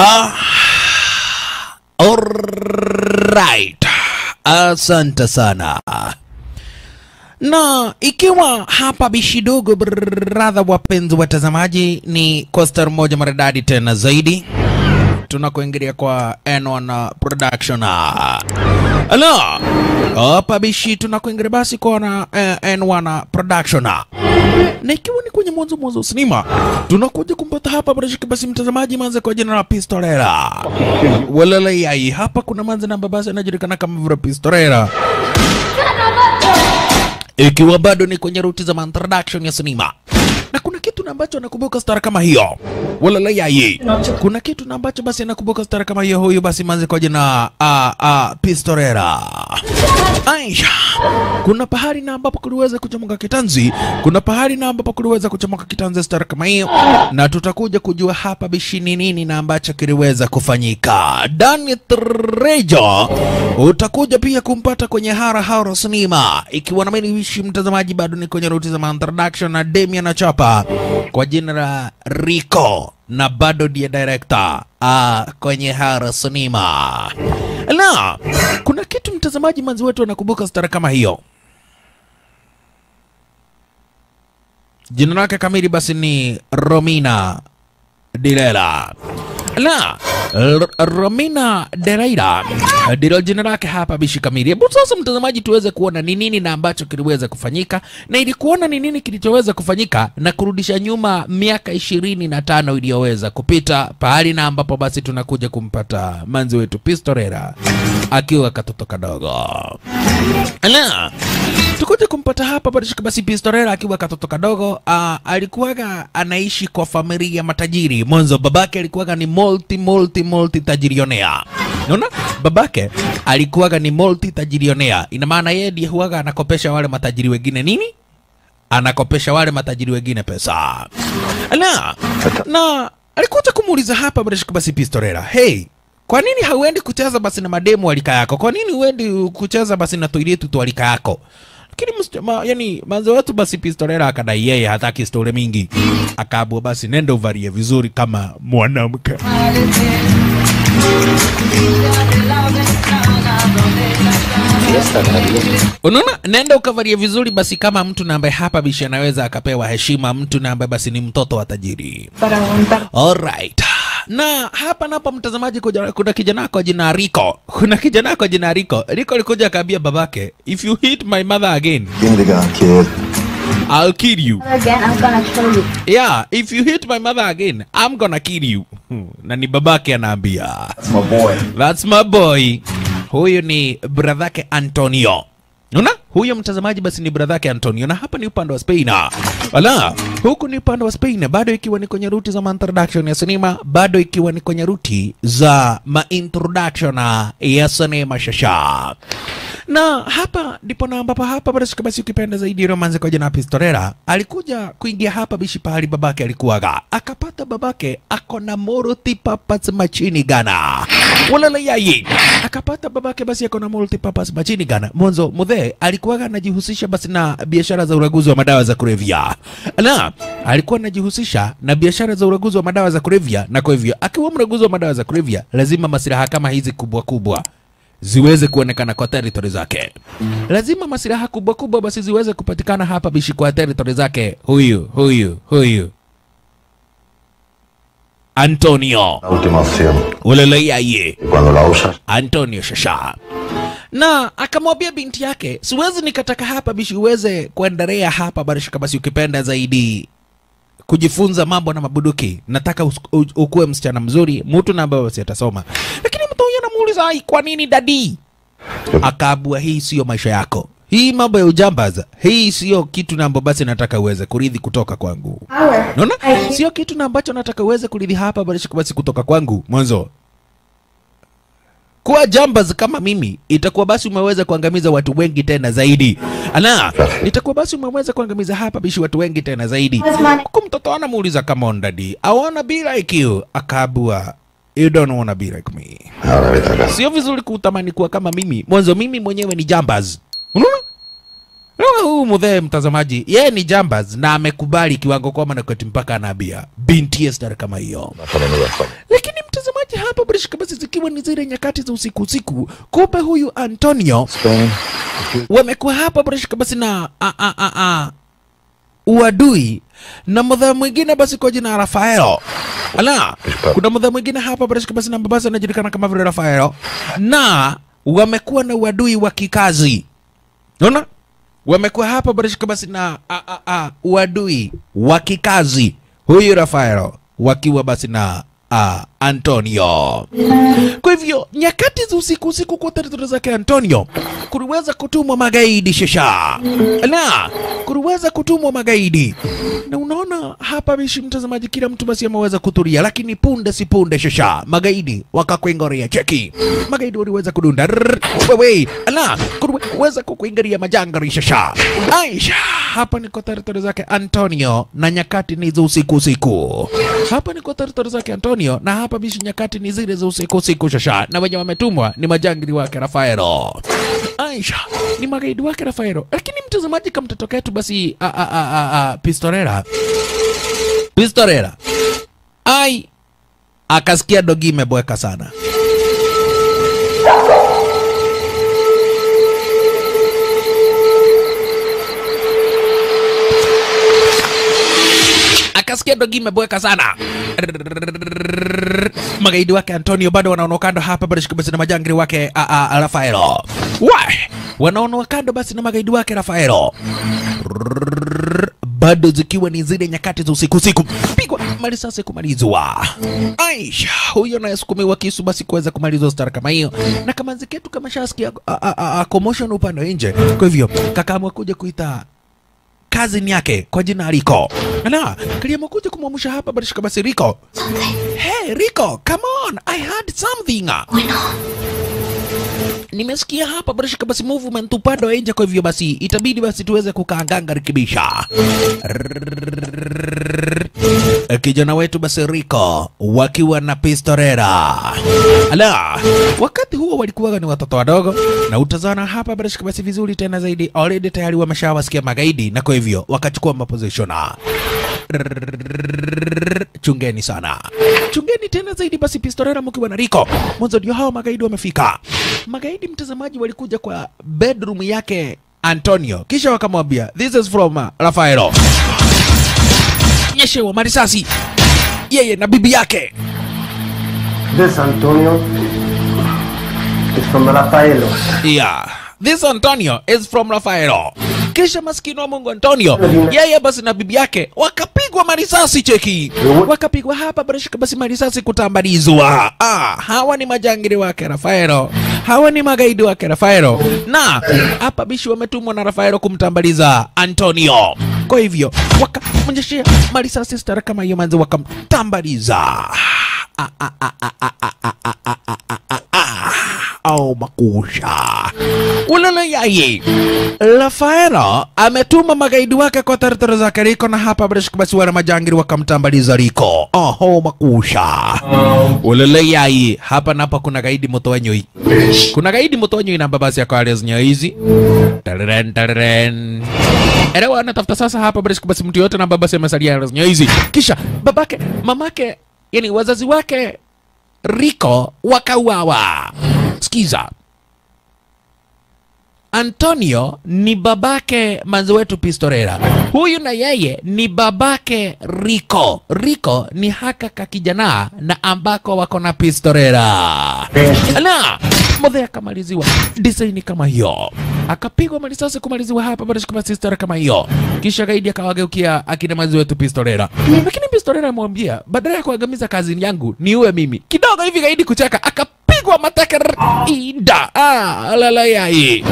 Ah, alright, asante sana. Na ikiwa hapa bishidogo, bradha, wapenzi watazamaji, ni kosta moja maridadi tena zaidi tunakuingilia kwa N1 production. Hello. Hapa bishi tunakuingilia basi kwa na, eh, N1 production. Na ikiwa ni kwenye mwanzo mwanzo sinema tunakuja kumpata hapa barashiki basi mtazamaji manze kwa jina la Pistolera. Walala yai hapa kuna manze namba basi anajulikana kama Vra Pistolera. Ikiwa bado ni kwenye ruti za introduction ya sinema. Na kuna kitu kuna ambacho anakumbuka stara kama hiyo wala la yayi. Kuna kitu na ambacho basi anakumbuka stara kama hiyo. Huyu basi manze kwa jina a a Pistorera Aisha. Kuna pahali na ambapo kuliweza kuchomoka kitanzi, kuna pahali na ambapo kuliweza kuchomoka kitanzi stara kama hiyo, na tutakuja kujua hapa bishini nini na ambacho kiliweza kufanyika. Dani Trejo utakuja pia kumpata kwenye hara hara sinema, ikiwa na mimi mtazamaji, bado ni kwenye ruti za na demia na chapa kwa jina la Rico na bado ndiye director uh, kwenye Harasunima. Na kuna kitu mtazamaji manzi wetu anakumbuka stara kama hiyo. Jina lake kamili basi ni Romina Dilela na Romina Deraira ndilo jina lake hapa bishi kamili. Hebu sasa, mtazamaji, tuweze kuona ni nini na ambacho kiliweza kufanyika na ili kuona ni nini kilichoweza kufanyika na kurudisha nyuma miaka ishirini na tano iliyoweza kupita, pahali na ambapo basi tunakuja kumpata manzi wetu Pistorera akiwa katoto kadogo na Tukuje kumpata hapa basi, Pistorera akiwa katoto kadogo uh, alikuwaga anaishi kwa familia ya matajiri mwanzo. Babake alikuwaga ni multi multi multi tajirionea. Unaona? Babake alikuwaga ni multi tajirionea. Ina maana yeye ndiye huaga anakopesha wale matajiri wengine nini? Anakopesha wale matajiri wengine pesa. Na, na alikuta kumuuliza hapa basi Pistorera. Hey, kwa nini hauendi kucheza basi na mademu walika yako? Kwa nini uendi kucheza basi na toilet tu walika yako? lakini ma, yani manzo wetu basi pistolera akadai yeye hataki stole mingi, akaambwa basi nenda uvarie vizuri kama mwanamke. Unaona, nenda ukavarie vizuri basi kama mtu na ambaye hapa bishi anaweza akapewa heshima, mtu na ambaye basi ni mtoto wa tajiri. alright na hapa napa mtazamaji, kuna kijana kwa jina Rico, kuna kijana kwa jina Rico. Rico alikuja akaambia babake, if you hit my mother again, give me the gun, kid. I'll kill you. Again, I'm gonna kill you. Yeah, if you hit my mother again, I'm gonna kill you. Hmm, na ni babake anaambia. That's my boy. That's my boy. Huyu ni bradhake Antonio. Una? Huyo mtazamaji basi ni bradhake Antonio na hapa ni upande wa Spain. Ala. Huku ni upande wa Spain, bado ikiwa ni kwenye ruti za introduction ya sinema, bado ikiwa ni kwenye ruti za ma introduction ya sinema shasha na hapa ndipo na ambapo hapa Barashika basi ukipenda zaidi romanzi kwa jina la Pistorera alikuja kuingia hapa bishi pahali babake alikuwaga, akapata babake ako na multi purpose machine gana walala yai, akapata babake basi ako na multi purpose machine gana. Mwanzo mudhe alikuwaga anajihusisha basi na biashara za uraguzi wa madawa za kulevya, na alikuwa anajihusisha na biashara za uraguzi wa madawa za kulevya, na kwa hivyo akiwa mraguzi wa madawa za kulevya lazima masilaha kama hizi kubwa kubwa ziweze kuonekana kwa territory zake. Lazima masilaha kubwa kubwa basi ziweze kupatikana hapa bishi kwa territory zake. Huyu huyu huyu Antonio ulelaiaye Antonio Shasha na akamwambia binti yake, siwezi nikataka hapa bishi uweze kuendelea hapa barishika basi ukipenda zaidi kujifunza mambo na mabuduki, nataka ukuwe msichana mzuri, mutu na ambaye atasoma. Lakini mtu huyo anamuuliza kwa nini dadi? Akaabua, hii sio maisha yako. Hii mambo ya ujambaza, hii sio kitu na ambayo basi nataka uweze kuridhi kutoka kwangu. Naona sio kitu na ambacho nataka uweze kuridhi hapa basi kutoka kwangu mwanzo kuwa jambas kama mimi, itakuwa basi umeweza kuangamiza watu wengi tena zaidi. Ana, itakuwa basi umeweza kuangamiza hapa bishi watu wengi tena zaidi. Huku mtoto anamuuliza kama on daddy, I wanna be like you. Akabua, You don't wanna be like me. Sio vizuri kutamani kuwa kama mimi. Mwanzo mimi mwenyewe ni jambas huu mudhee mtazamaji, yeye ni jambaz na amekubali kiwango kwamba kweti mpaka anaambia binti ya Esther kama hiyo. Lakini mtazamaji, hapa British basi, zikiwa ni zile nyakati za usiku usiku, kumbe huyu Antonio wamekuwa hapa British basi na a, a, a, a, uadui na mdhaa mwingine basi kwa jina Rafaelo Ala, kuna mdhaa mwingine hapa British basi na babasa anajulikana kama vile Rafaelo na wamekuwa na uadui wa kikazi, unaona wamekuwa hapa bila basi na a, a, a, uadui wa kikazi huyu Rafael wakiwa basi na uh, Antonio. Kwa hivyo nyakati za usiku usiku kuta ndoto zake Antonio kuliweza kutumwa magaidi shesha na kuliweza kutumwa magaidi, na unaona hapa mishi mtazamaji, kila mtu basi ameweza kutulia, lakini punde si punde shesha magaidi wakakuingoria cheki. Magaidi waliweza kudunda wewe ala kuweza kukuingiria majanga shesha. Aisha, hapa niko territory zake Antonio na nyakati ni za usiku usiku. Hapa ni kwa territori zake Antonio, na hapa mishi nyakati ni zile za usiku usiku shasha, na wenye wametumwa ni majangili wake Rafaelo. Aisha ni magaidi wake Rafaelo, lakini mtazamaji, kama mtoto basi a, a, a, a, a, ai akasikia dogi imebweka sana. Akasikia dogi imeboeka sana. Magaidi wake Antonio bado wanaonwa kando hapa, bado shikibasi na majangili wake Rafaelo we wanaonwa kando basi na magaidi wake Rafaelo bado zikiwa ni zile nyakati za usiku siku pigwa marisasi kumalizwa. Aisha huyo anayesukumiwa kisu basi kuweza kumalizwa stara kama hiyo, na kama ziketu kama shaskia commotion upande nje. Kwa hivyo kakaamua kuja kuita kazi ni yake kwa jina Riko. Ana, Na kiliyemkuja kumwamsha hapa bila shaka basi Rico. Hey Riko, come on, I heard something. We're not nimesikia hapa Brashika, basi movement upande wa nje, kwa hivyo basi itabidi basi tuweze kukaanganga rekebisha kijana wetu basi Rico wakiwa na Pistorera. Ala, wakati huo walikuwa ni watoto wadogo, na utazana hapa Brashika, basi vizuri tena zaidi, already tayari wameshawasikia magaidi, na kwa hivyo wakachukua maposition chungeni sana, chungeni tena zaidi basi Pistorera mkiwa na Rico mwanzo, ndio hao magaidi wamefika magaidi zaidi mtazamaji walikuja kwa bedroom yake Antonio, kisha wakamwambia this is from uh, Rafaelo, wa marisasi yeye na bibi yake. This Antonio is from Rafaelo. Yeah, this Antonio is from Rafaelo kisha maskini wa Mungu Antonio yeye basi na bibi yake wakapigwa marisasi, cheki, wakapigwa hapa barashika basi marisasi kutambalizwa. Ah, hawa ni majangili wake Rafaelo, hawa ni magaidi wake Rafaelo, na hapa bishi wametumwa na Rafaelo kumtambaliza Antonio. Kwa hivyo wakamnyeshea marisasi stara kama hiyo manzi, wakamtambaliza au makusha. Uloloyai, Lafaero ametuma magaidi wake kwa teritoria za Keriko na hapa bila shaka majangiri wana majangili wakamtambaliza Riko. Oho makusha. Uloloyai, hapa napa kuna gaidi mutonyoi. Kuna gaidi mutonyoi na babasi yako alezi nyoizi. Tararen tararen. Elewa anatafuta sasa hapa bila shaka mtu yote na babasi amesalia alezi nyoizi. Kisha babake, mamake yani wazazi wake Rico wakauawa. Sikiza, Antonio ni babake manzi wetu Pistorera, huyu na yeye ni babake Rico. Rico ni haka kakijana na ambako wako na Pistorera na Modhe akamaliziwa design kama hiyo, akapigwa marisasi kumaliziwa hapa bado shikama sister kama hiyo. Kisha gaidi akawageukia akina mwenzi wetu Pistolera, lakini Pistolera amwambia badala ya kuangamiza kazi yangu uwe mimi. Kidogo hivi gaidi kucheka akapigwa mateke ida ah, alalaya hii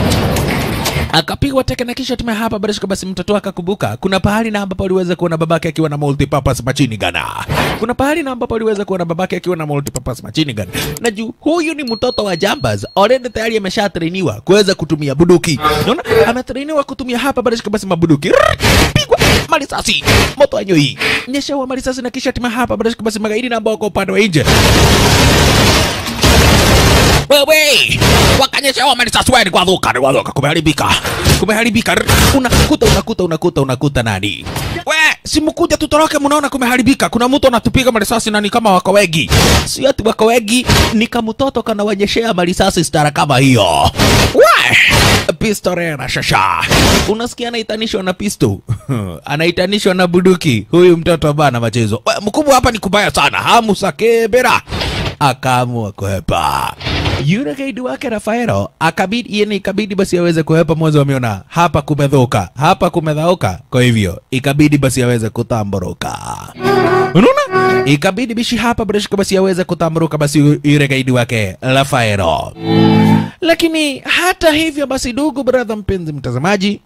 akapigwa teke na kisha tume hapa bado shika. Basi mtoto wake akakumbuka kuna pahali na ambapo aliweza kuona babake akiwa na multipurpose machine gun. Kuna pahali na ambapo aliweza kuona babake akiwa na multipurpose machine gun, na juu huyu ni mtoto wa jambas, already tayari ameshatrainiwa kuweza kutumia buduki. Unaona, ametrainiwa kutumia hapa bado shika. basi mabuduki pigwa marisasi, moto anyoi, nyesha wa marisasi, na kisha tume hapa bado shika. basi magaidi na ambao kwa upande wa nje wewe wakanyesha wamani oh, sasa ni kwadhuka, ni kwadhuka, kumeharibika kumeharibika unakuta unakuta unakuta unakuta nani we simukuja tutoroke mnaona kumeharibika kuna mtu anatupiga marisasi na ni kama wako wengi si ati wako wengi ni kamtoto kanawanyeshea marisasi stara kama hiyo we pistore na shasha unasikia anaitanishwa na pisto anaitanishwa na buduki huyu mtoto bana machezo mkubwa hapa ni kubaya sana Hamu sakebera. hamusakebera akaamua kuhepa Unicaid wake Rafaelo akabidi yani, ikabidi basi aweze kuhepa mwanzo, ameona hapa kumedhoka, hapa kumedhaoka, kwa hivyo ikabidi basi aweze kutamboroka. Unaona, ikabidi bishi hapa Breshko basi aweze kutamboroka basi yule Unicaid wake Rafaelo. Lakini hata hivyo basi, dugu brother, mpenzi mtazamaji,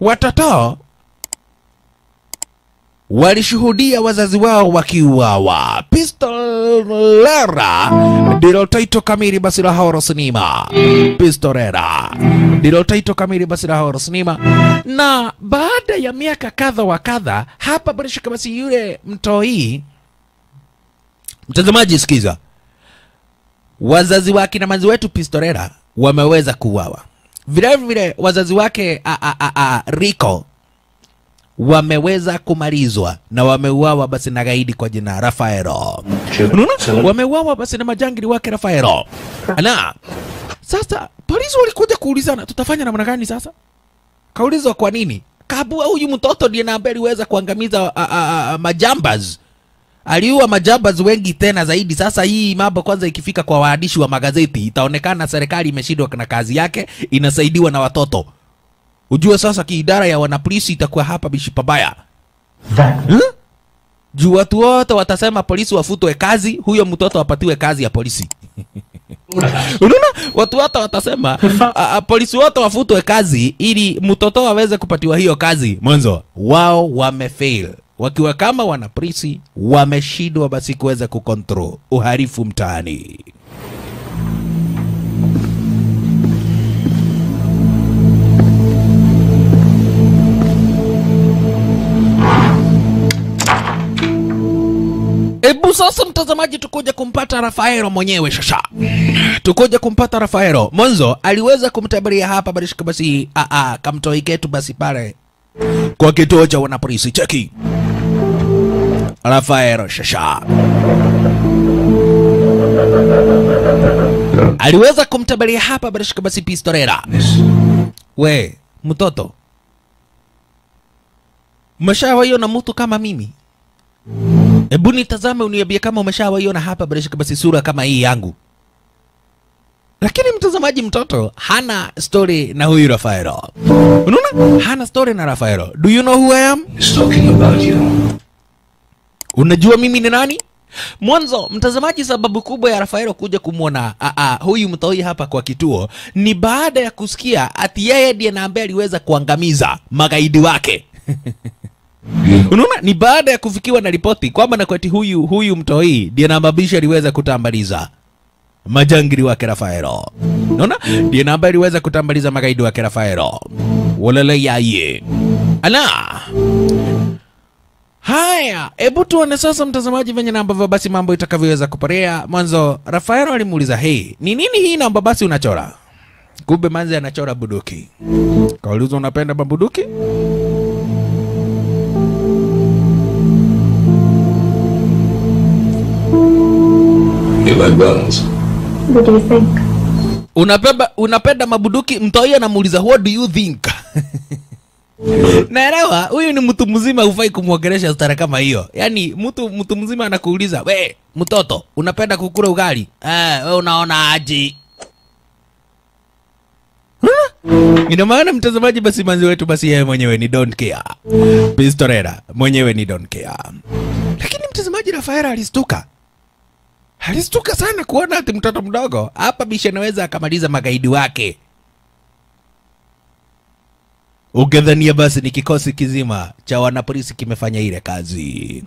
watatao walishuhudia wazazi wao wakiuawa. Pistolera ndilo taito kamili basi la horo sinema. Pistolera ndilo taito kamili basi la horo sinema. Na baada ya miaka kadha wa kadha, hapa barishika basi yule mtoi, mtazamaji, sikiza, wazazi wa kinamazi wetu Pistolera wameweza kuuawa, vilevile wazazi wake a, a, a, a, Rico wameweza kumalizwa na wameuawa basi na gaidi kwa jina Rafaelo. Wameuawa basi na majangili wake Rafaelo. Na sasa polisi walikuja kuulizana, tutafanya namna gani sasa? Kaulizwa kwa nini? Kabua huyu mtoto ndiye na ambaye aliweza kuangamiza a, a, a, majambaz aliua majambaz wengi tena zaidi. Sasa hii mambo kwanza ikifika kwa waandishi wa magazeti, itaonekana serikali imeshindwa na kazi yake, inasaidiwa na watoto Ujue sasa kiidara ya wanapolisi itakuwa hapa bishi pabaya hmm? Juu watu wote watasema polisi wafutwe kazi, huyo mtoto apatiwe kazi ya polisi. Unaona, watu wote watasema a, a, polisi wote wafutwe kazi ili mtoto aweze kupatiwa hiyo kazi. Mwanzo wao wamefail wakiwa kama wanapolisi, wameshindwa basi kuweza kukontrol uhalifu mtaani. sasa mtazamaji, tukuja kumpata Rafaelo mwenyewe shasha, tukuja kumpata Rafaelo. Mwanzo aliweza kumtabiria hapa barishika basi, kamtoi ketu basi pale kwa kituo cha wanapolisi. Cheki Rafaelo shasha aliweza kumtabiria hapa barishika basi Pistolera. We mtoto, mmeshawahiyo na mtu kama mimi Hebu nitazame uniambie kama umeshawaiona hapa bila shaka basi sura kama hii yangu. Lakini mtazamaji, mtoto hana story na huyu Rafaelo, unaona, hana story na Rafaelo. Do you know who I am? He's talking about you. Unajua mimi ni nani? Mwanzo mtazamaji, sababu kubwa ya Rafaelo kuja kumwona huyu mtoi hapa kwa kituo ni baada ya kusikia ati yeye ndiye na ambaye aliweza kuangamiza magaidi wake unaona ni baada ya kufikiwa na ripoti kwamba nakweti huyu huyu mtoi ndiye anababisha aliweza kutambaliza majangiri wake Rafaelo. Unaona, ndiye ambaye aliweza kutambaliza magaidi wake Rafaelo walele yaye ala Haya, hebu tuone sasa, mtazamaji, venye na ambavyo basi mambo itakavyoweza kuporea. Mwanzo Rafael alimuuliza "Hey, ni nini hii namba basi unachora? Kumbe manzi anachora buduki. Kaulizwa unapenda mabuduki? bad unapenda mabuduki mtoia namuuliza what do you think? Naelewa huyu ni mtu mzima, hufai kumwongelesha stara kama hiyo. Yaani mtu mtu mzima anakuuliza we, mtoto unapenda kukula ugali eh, we unaona aji Ina maana mtazamaji, basi manzi wetu basi yeye mwenyewe ni don't care. Pistorera mwenyewe ni don't care. Lakini mtazamaji, Rafaela alistuka alistuka sana kuona ati mtoto mdogo hapa bishi anaweza akamaliza magaidi wake. ugedhania basi ni kikosi kizima cha wanapolisi kimefanya ile kazi.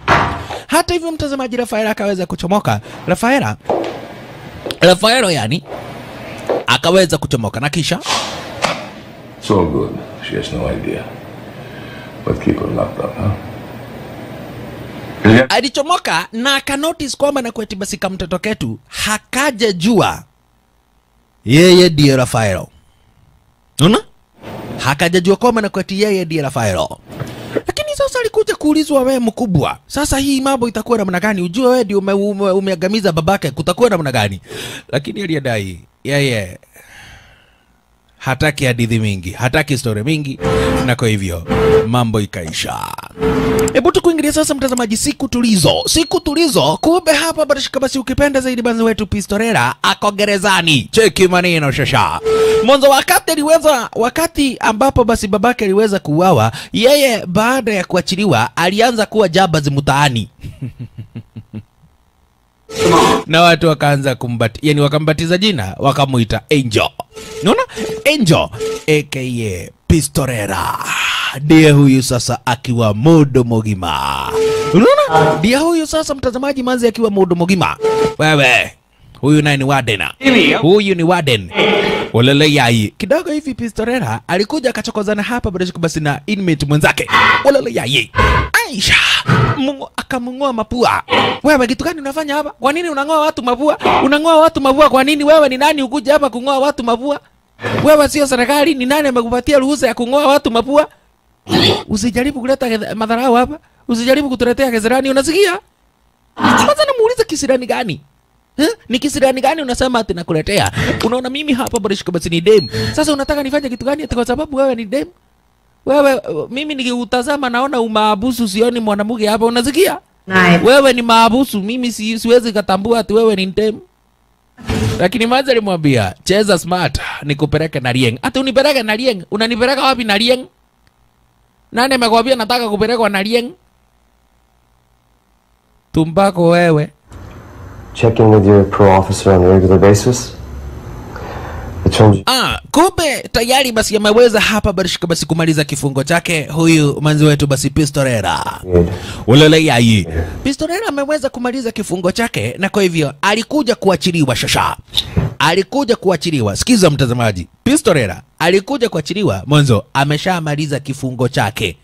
Hata hivyo, mtazamaji, Rafaela akaweza kuchomoka. Rafaela, Rafaelo yani akaweza kuchomoka na kisha It's all good. She has no idea. But keep her locked up, huh? yeah. alichomoka na akanotice kwamba na basi mtoto ketu hakaja jua yeye ndiye Rafaelo. Unaona? jua kwamba na kweti yeye ndiye Rafaelo. Lakini sasa alikuja kuulizwa, wewe mkubwa, sasa hii mambo itakuwa namna gani? Ujue wewe ndio umeagamiza ume, ume, babake, kutakuwa namna gani? Lakini aliadai yeye yeah, yeah hataki hadithi mingi, hataki historia mingi, na kwa hivyo mambo ikaisha. Hebu tukuingilia sasa, mtazamaji, siku tulizo, siku tulizo. Kumbe hapa barashika, basi ukipenda zaidi, banzi wetu Pistorera ako gerezani, cheki maneno shasha mwanzo wakati aliweza wakati ambapo basi babake aliweza kuuawa, yeye baada ya kuachiliwa alianza kuwa jabazi mtaani na watu wakaanza kumbati, yani wakambatiza jina wakamuita Angel. Unaona, Angel aka Pistorera ndiye huyu sasa akiwa modo mogima. Unaona, ndiye huyu sasa mtazamaji, manzi akiwa modo mogima. Wewe huyu naye ni Warden, huyu ni Warden. Olele yai kidogo hivi. Pistorera alikuja akachokozana hapa basi na inmate mwenzake Olele yai Aisha Mungu akamng'oa mapua. Wewe kitu gani unafanya hapa? Kwa nini unang'oa watu mapua? Unang'oa watu mapua kwa nini? Wewe ni nani ukuja hapa kung'oa watu mapua? Wewe sio serikali. Ni nani amekupatia ruhusa ya kung'oa watu mapua? Usijaribu kuleta madharau hapa, usijaribu kutuletea kisirani, unasikia? Kwanza namuuliza kisirani gani? Ni kisidani gani unasema ati nakuletea? Unaona mimi hapa Boris Kabasi ni dem. Sasa unataka nifanye kitu gani kwa sababu wewe ni dem, Wewe mimi nikiutazama naona umaabusu, sioni mwanamke hapa, unasikia? Wewe ni maabusu, mimi si, siwezi katambua ati wewe ni dem. Lakini mwanzo alimwambia cheza smart, nikupeleke na Rieng. Ati unipeleke na Rieng? Unanipeleka wapi na Rieng? Nani amekwambia nataka kupelekwa na Rieng? Tumbako wewe check in with your parole officer on a regular basis. Ah, kumbe tayari basi ameweza hapa Barishika basi kumaliza kifungo chake huyu manzi wetu basi Pistorera uleleyai yeah. Pistorera ameweza kumaliza kifungo chake, na kwa hivyo alikuja kuachiliwa shasha, alikuja kuachiliwa. Sikiza mtazamaji, Pistorera alikuja kuachiliwa mwanzo, ameshamaliza kifungo chake,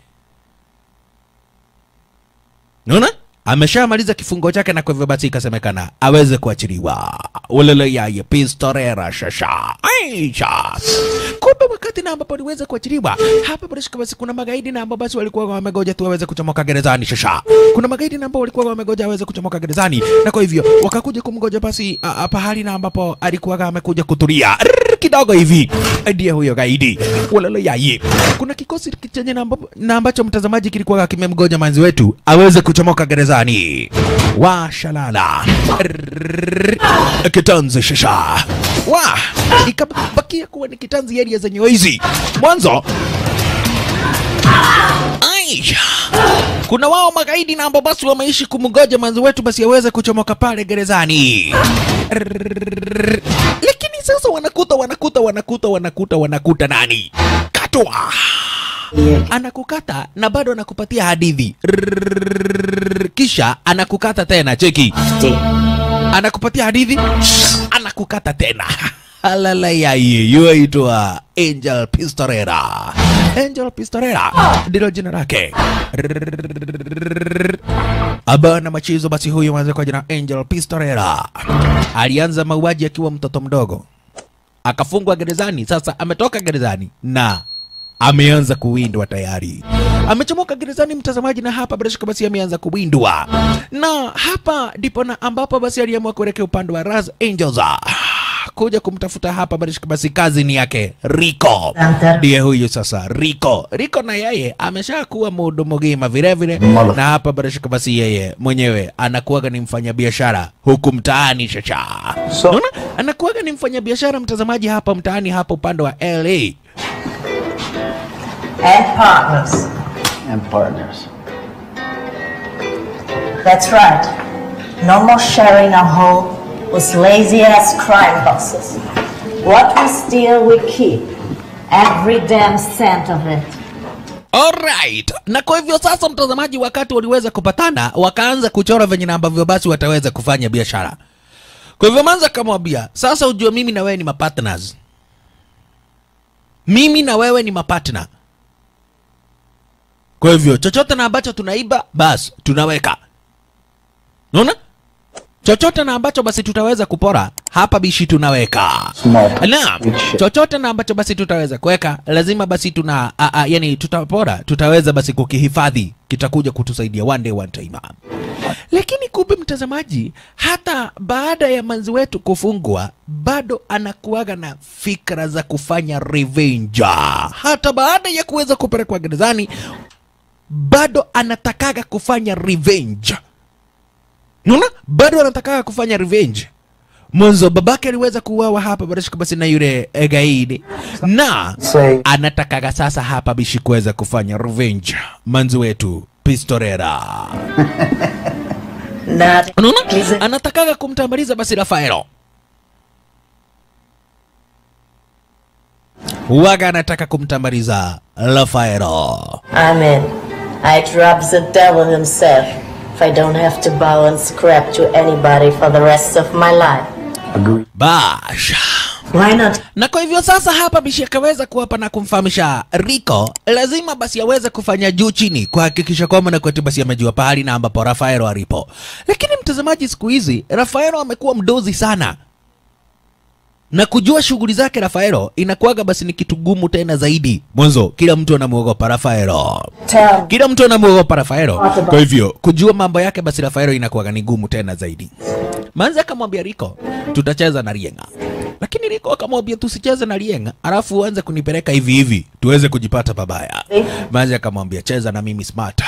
naona ameshamaliza kifungo chake, na kwa hivyo basi ikasemekana aweze kuachiliwa. Ulele Uleleyaye pistorera shasha aisha. Kumbe wakati na ambapo aliweza kuachiliwa hapa, bila kwa basi kuna magaidi na ambao basi walikuwa wamegoja tu waweze kuchomoka gerezani shasha. Kuna magaidi na ambao walikuwa wamegoja waweze kuchomoka gerezani, na kwa hivyo wakakuja kumgoja basi pahali na ambapo alikuwa amekuja kutulia kidogo hivi ndiye huyo gaidi walalo yaye. Kuna kikosi kichenye na ambacho mtazamaji kilikuwa kimemgoja manzi wetu aweze kuchomoka gerezani Ramadhani washalala kitanzi shisha wa ikabakia kuwa ni kitanzi area zenye hizi mwanzo Aisha. Kuna wao magaidi na ambao basi wameishi kumgoja manzo wetu basi aweze kuchomoka pale gerezani. Lakini sasa wanakuta wanakuta wanakuta wanakuta wanakuta nani? Katwa anakukata na bado anakupatia hadithi, kisha anakukata tena. Cheki, anakupatia hadithi, anakukata tena alala yaye yuaitwa Angel Pistorera. Angel Pistorera ndilo jina lake abana machizo. Basi huyu mwanza kwa jina Angel Pistorera alianza mauaji akiwa mtoto mdogo, akafungwa gerezani. Sasa ametoka gerezani na ameanza kuwindwa tayari, amechomoka gerezani mtazamaji, na hapa bila shaka basi ameanza kuwindwa, na hapa ndipo na ambapo basi aliamua kuelekea upande wa Ra's Angels ah, kuja kumtafuta hapa shaka basi kazi ni yake Rico, ndiye huyu sasa Rico. Rico na yeye ameshakuwa mudu gima vile vile, na hapa shaka basi yeye mwenyewe anakuwaga ni mfanyabiashara huku mtaani chacha, so, unaona anakuwaga ni mfanyabiashara mtazamaji, hapa mtaani hapo upande wa LA And partners. And partners. That's right. No more sharing a home with lazy ass crime bosses. What we steal, we keep. Every damn cent of it. Alright. Na kwa hivyo sasa, mtazamaji, wakati waliweza kupatana, wakaanza kuchora venye na ambavyo basi wataweza kufanya biashara. Kwa hivyo Manzi akamwambia, sasa ujue mimi na wewe ni mapartners, mimi na wewe ni mapartner. Kwa hivyo chochote na ambacho tunaiba basi tunaweka, unaona chochote na ambacho basi tutaweza kupora hapa bishi tunaweka na chochote na ambacho basi tutaweza kuweka lazima basi tuna a, a, yani tutapora tutaweza basi kukihifadhi kitakuja kutusaidia one day one time lakini kumbe mtazamaji hata baada ya manzi wetu kufungwa bado anakuaga na fikra za kufanya revenge hata baada ya kuweza kupelekwa gerezani bado anatakaga kufanya revenge. Nuna? bado anatakaga kufanya revenge. Mwanzo babake aliweza kuuawa hapa barashika basi na yule eh, gaidi na anatakaga sasa hapa bishi kuweza kufanya revenge. Manzo wetu Pistorera anatakaga kumtambaliza basi Rafaelo waga anataka kumtambariza Lafaero. Amen. I drop the devil himself if I don't have to bow and scrap to anybody for the rest of my life. Agreed. Why not? Na kwa hivyo sasa hapa Bishi akaweza kuwapa na kumfahamisha Rico lazima basi aweze kufanya juu chini kuhakikisha kwamba na kwetu basi amejua pahali na ambapo Rafaelo alipo. Lakini mtazamaji, siku hizi Rafaelo amekuwa mdozi sana na kujua shughuli zake Rafaelo inakuwaga basi ni kitu gumu tena zaidi. Mwanzo kila mtu anamwogopa Rafaelo, kila mtu anamwogopa Rafaelo, kwa hivyo kujua mambo yake basi Rafaelo inakuwaga ni gumu tena zaidi. Manzi akamwambia Riko, tutacheza na Rienga lakini Riko akamwambia tusicheze na Rienga alafu uanze kunipeleka hivi hivi tuweze kujipata pabaya. Eh. Manzi akamwambia cheza na mimi smarta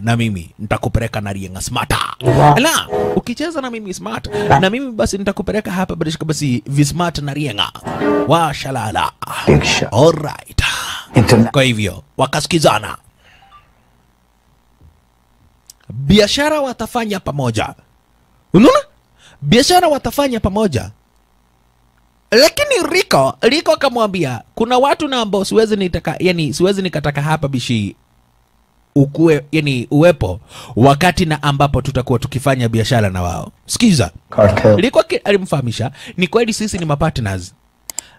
na mimi nitakupeleka na rienga smart. Ala, ukicheza na mimi smart, na mimi basi nitakupeleka hapa badishika basi Smart na rienga. Wa shalala. All right. Kwa hivyo wakasikizana, biashara watafanya pamoja, unaona, biashara watafanya pamoja lakini Rico, Rico akamwambia kuna watu na ambao siwezi nitaka, yani siwezi nikataka hapa bishi ukue, yani uwepo wakati na ambapo tutakuwa tukifanya biashara na wao. Sikiza, ilikuwa alimfahamisha, ni kweli sisi ni mapartners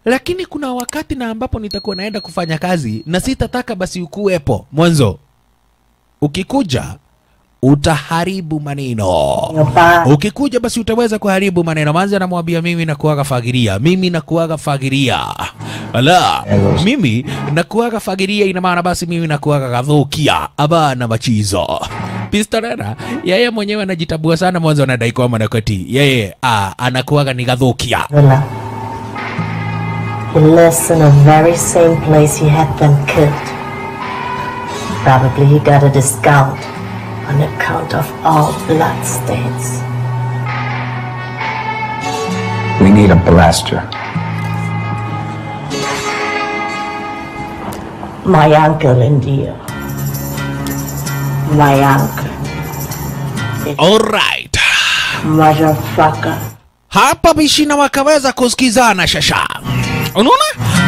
lakini kuna wakati na ambapo nitakuwa naenda kufanya kazi na sitataka basi ukuwepo mwanzo ukikuja utaharibu maneno. Ukikuja basi utaweza kuharibu maneno. Manzi anamwambia mimi nakuaga fagiria, mimi nakuaga fagiria, ala, mimi nakuaga fagiria, ina maana basi mimi nakuaga kadhukia, abana machizo Pistorera yeye mwenyewe anajitabua sana, mwanzo anadai kwamba nakwati yeye ah, anakuaga ni gadhukia Unless in a very same place he had them killed. Probably he got a discount. on account of all blood stains. We need a blaster. My uncle India. My uncle. Alright. Motherfucker. Hapa bishina na wakaweza kusikizana shasha. unaona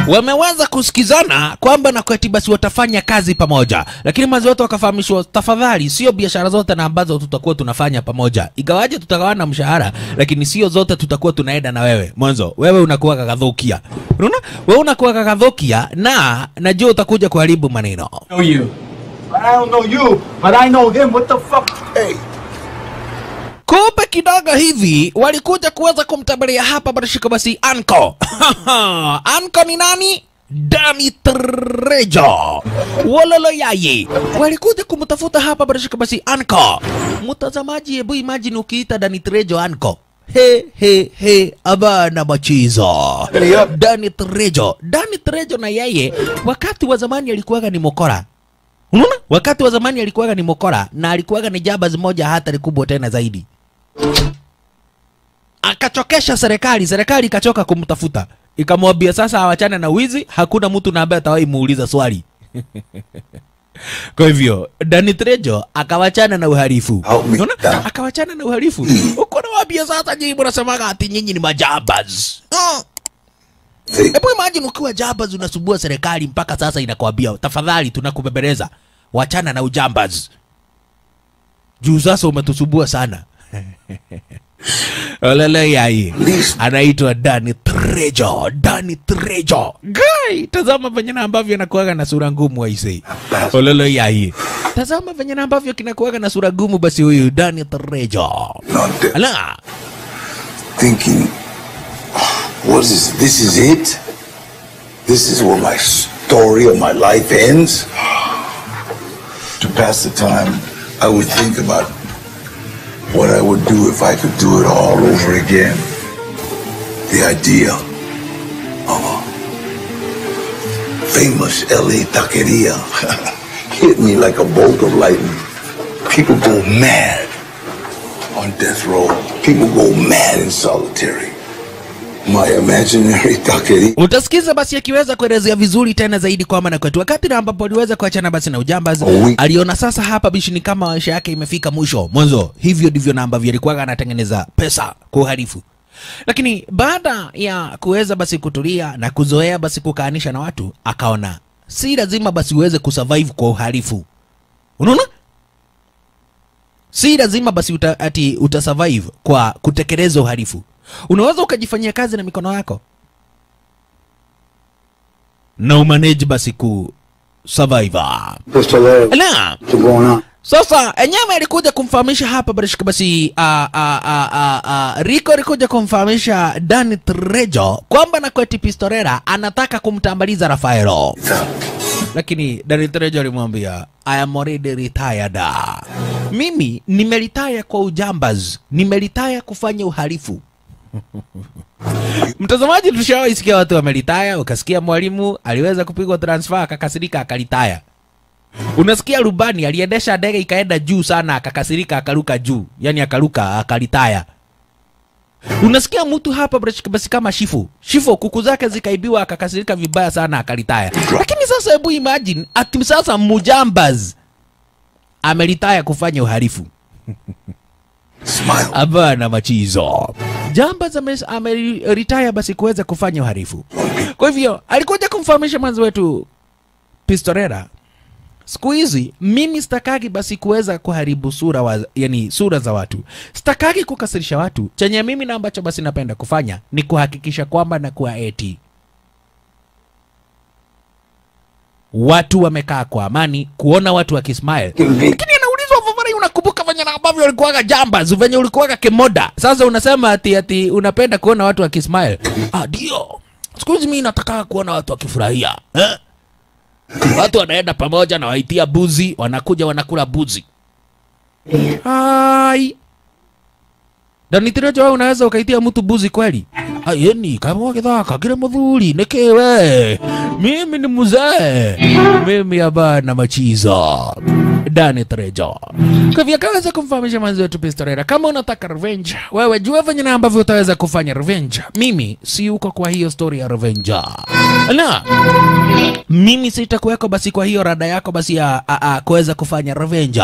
wameweza kusikizana kwamba na kweti basi watafanya kazi pamoja, lakini mazi wote wakafahamishwa, tafadhali, sio biashara zote na ambazo tutakuwa tunafanya pamoja, igawaje tutagawana mshahara, lakini sio zote tutakuwa tunaenda na wewe. Mwanzo wewe unakuwa kakadhokia, unaona, wewe unakuwa kakadhokia, na najua utakuja kuharibu maneno. I don't know you, but I know him. What the fuck? Hey kupe kidogo hivi walikuja kuweza kumtembelea hapa barashiko basi Anko. Anko ni nani? Dami Trejo walolo yayi walikuja kumtafuta hapa barashiko basi Anko. Mtazamaji, hebu imagine ukiita Dani Trejo Anko he he he abana machizo yep. Dani Trejo Dani Trejo na yeye wakati wa zamani alikuwaga ni mokora unaona wakati wa zamani alikuwaga ni mokora na alikuwaga ni jabaz moja hatari kubwa tena zaidi akachokesha serikali, serikali ikachoka kumtafuta, ikamwambia sasa awachane na wizi, hakuna mtu naambaye atawai muuliza swali Kwa hivyo Dani Trejo akawachana na uhalifu, unaona, akawachana na uhalifu hmm. uko na wabia. Sasa nyinyi mnasemaga ati nyinyi ni majabaz. Hmm. Hebu imagine ukiwa jabaz unasubua serikali mpaka sasa inakwambia tafadhali, tunakubebeleza wachana na ujambaz juu sasa umetusubua sana. Olele yai anaitwa Dani Trejo, Dani Trejo gai. Tazama venye na ambavyo anakuaga na sura ngumu aisei. Olele yai, tazama venye na ambavyo kinakuaga na sura ngumu. Basi huyu Dani Trejo ala thinking what is this is it this is where my story of my life ends to pass the time I would think about it. what I would do if I could do it all over again. The idea of a famous LA taqueria hit me like a bolt of lightning. People go mad on death row. People go mad in solitary. My imaginary duckity. Utasikiza basi akiweza kuelezea vizuri tena zaidi kwa maana kwetu, wakati na ambapo aliweza kuachana basi na ujambazi, aliona sasa hapa bishi ni kama maisha yake imefika mwisho. Mwanzo hivyo ndivyo na ambavyo alikuwa anatengeneza pesa kwa uhalifu lakini baada ya kuweza basi kutulia na kuzoea basi kukaanisha na watu, akaona si lazima basi uweze kusurvive kwa uhalifu. Unaona, si lazima basi uta, ati utasurvive kwa kutekeleza uhalifu unaweza ukajifanyia kazi na mikono yako na umanage basi ku survivor sasa enyama alikuja kumfahamisha hapa barishika basi uh, uh, uh, uh, Rico alikuja kumfahamisha Dani Trejo kwamba na Nakweti Pistorera anataka kumtambaliza Rafaelo lakini Dani Trejo alimwambia I am already retired. Mimi nimeritaya kwa ujambaz, nimeritaya kufanya uhalifu Mtazamaji, tushawaisikia watu wamelitaya, ukasikia mwalimu aliweza kupigwa transfer akakasirika akalitaya. Unasikia rubani aliendesha ndege ikaenda juu sana akakasirika akaruka juu, yani akaruka akalitaya. Unasikia mtu hapa basi kama Shifu. Shifu kuku zake zikaibiwa akakasirika vibaya sana akalitaya. Lakini sasa hebu imagine ati sasa mujambaz ameritaya kufanya uharifu. Hapana machizo. Jambas ameritaya basi kuweza kufanya uharifu. Kwa hivyo alikuja kumfahamisha mwanzo wetu Pistorera, siku hizi mimi sitakagi basi kuweza kuharibu sura wa, yani sura za watu, sitakagi kukasirisha watu. Chenye mimi na ambacho basi napenda kufanya ni kuhakikisha kwamba nakuwa eti watu wamekaa kwa amani, kuona watu wakismile, lakini hivyo mara unakumbuka venye ambavyo ulikuwaga jambas venye ulikuwaga kimoda sasa unasema ati ati unapenda kuona watu wakismile ah ndio siku hizi nataka kuona watu wakifurahia eh? watu wanaenda pamoja na waitia buzi wanakuja wanakula buzi ai danitirejo unaweza ukaitia mtu buzi kweli ayeni kama githaka kire muthuri nikiwe mimi ni mzee mimi abana machiza Dani Trejo. Kwa hivyo kaweza kumfahamisha mwenzi wetu Pistorera, kama unataka revenge wewe, jua venye na ambavyo utaweza kufanya revenge. Mimi si uko kwa hiyo story ya revenge, na mimi sitakuweko basi kwa hiyo rada yako basi ya kuweza kufanya revenge.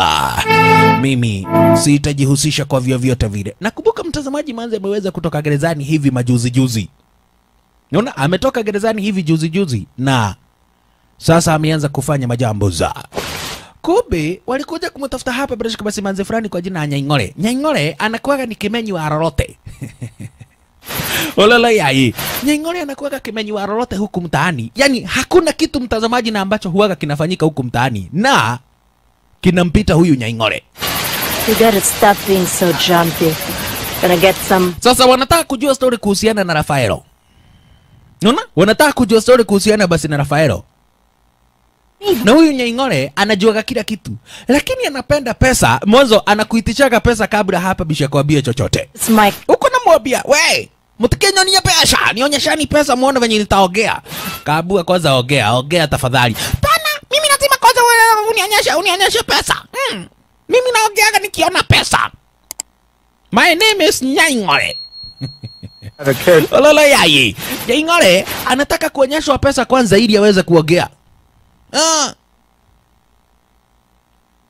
Mimi sitajihusisha kwa vyovyote vile. Nakumbuka mtazamaji, manzi ameweza kutoka gerezani hivi majuzi juzi, Unaona, ametoka gerezani hivi juzi juzi, na sasa ameanza kufanya majambo za Kobe walikuja kumtafuta hapa Bradesco basi manze fulani kwa jina Nyang'ole. Nyang'ole anakuwaga ni kimenyi wa lolote olala yai Nyaing'ole anakuwaga kimenyi wa rorote huku mtaani, Yaani hakuna kitu mtazamaji na ambacho huaga kinafanyika huku mtaani na kinampita huyu Nyang'ole. You got to stop being so jumpy. Gonna get some... Sasa wanataka kujua story kuhusiana na Rafaelo, Nona? wanataka kujua story kuhusiana basi na Rafaelo na huyu nyaingore anajuaga kila kitu, lakini anapenda pesa. Mwanzo anakuitishaga pesa kabla hapa bisha kwambie chochote, uko namwambia we mtikenyonie pesa, nionyeshani pesa, muone venye nitaogea Kabua kwanza, ogea ogea tafadhali. Pana mimi lazima kwanza wewe unionyeshe unionyeshe pesa. Mm. Mimi naongeaga nikiona pesa. My name is nyaingore Ololo yayi. nyaingore anataka kuonyeshwa pesa kwanza ili aweze kuogea Ah.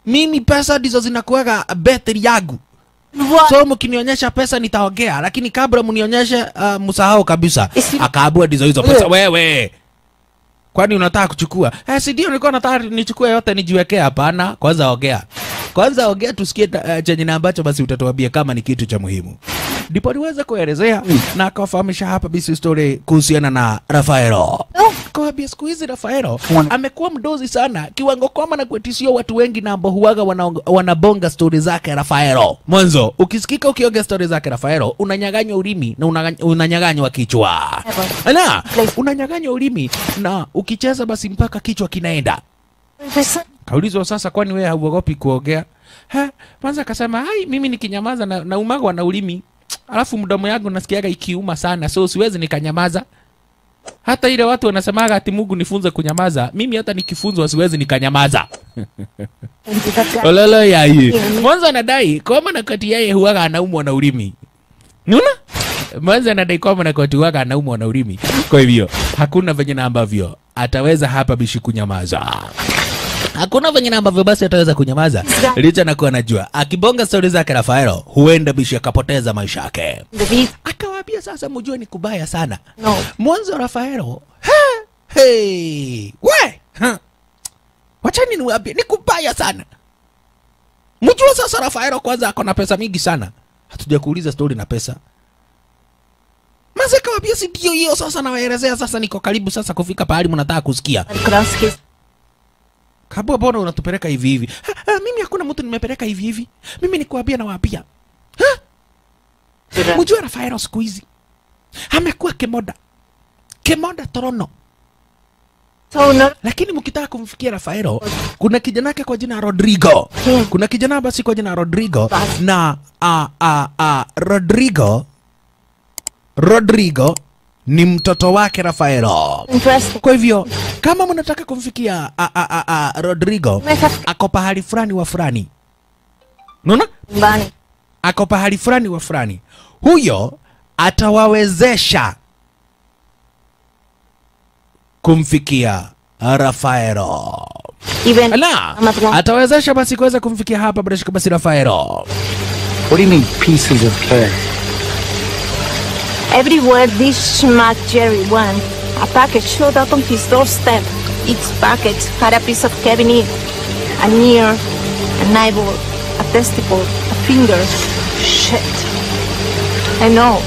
mimi pesa ndizo zinakuwaga betri yangu so mkinionyesha pesa nitaongea lakini kabla mnionyeshe uh, msahau kabisa akaabua ndizo hizo pesa eh. wewe kwani unataka kuchukua eh, si ndio nilikuwa nataka nichukue yote nijiwekee hapana kwanza ongea kwanza ongea tusikie uh, chenye na ambacho basi utatuambia kama ni kitu cha muhimu ndipo aliweza kuelezea na akawafahamisha hapa bisi story kuhusiana na Rafaelo. Oh. Kwambia siku hizi Rafaelo amekuwa mdozi sana kiwango kwamba na kuetishia watu wengi na ambao huaga wanabonga wana stori zake Rafaelo. Mwanzo ukisikika ukioga stori zake Rafaelo unanyaganywa ulimi na unanyaganywa kichwa na unanyaganywa ulimi na ukicheza basi mpaka kichwa kinaenda. Kaulizwa sasa, kwani wewe hauogopi kuongea? Kwanza akasema hai, mimi nikinyamaza na, na naumagwa na ulimi alafu mdomo yangu nasikiaga ikiuma sana so siwezi nikanyamaza hata ile watu wanasemaga ati mungu nifunze kunyamaza mimi hata nikifunzwa siwezi nikanyamaza ololo yayi mwanzo anadai kwama nakati yeye huaga anaumwa na ulimi nuna mwanzo anadai kwama nakati huwaga anaumwa na ulimi kwa hivyo hakuna venye na ambavyo ataweza hapa bishi kunyamaza Hakuna vingine ambavyo basi ataweza kunyamaza licha na kuwa anajua akibonga stori zake Rafaelo huenda bishi akapoteza maisha yake. Akawaambia sasa, mjue ni kubaya sana no. Mwanzo Rafaelo hey, we ha. Wachani niwaambie ni kubaya sana mjue sasa. Rafaelo kwanza ako na pesa mingi sana, hatuja kuuliza stori na pesa mazeka wabia, si ndio hiyo sasa. Nawaelezea sasa, niko karibu sasa kufika pahali mnataka kusikia Kabua, mbona unatupeleka hivi hivi? Ha, ha, mimi hakuna mtu nimepeleka hivi hivi. Mimi nikwambia na waambia. Mujue Rafaelo siku hizi amekuwa kimoda kimoda torono Lakini mkitaka kumfikia Rafaelo, kuna kijana yake kwa jina Rodrigo, hmm. kuna kijana basi kwa jina Rodrigo na a, a, a, Rodrigo Rodrigo ni mtoto wake Rafaelo. Kwa hivyo kama mnataka kumfikia a, a, a, a, Rodrigo ako pahali fulani wa fulani, unaona, ako pahali fulani wa fulani, huyo atawawezesha kumfikia Rafaelo. Even atawezesha basi kuweza kumfikia hapa bila shaka basi Rafaelo. What do you mean pieces of clay? Everywhere this smart Jerry went, a package showed up on his doorstep. Each package had a piece of Kevin in it. An ear, an eyeball, a testicle, a finger. Shit. I know.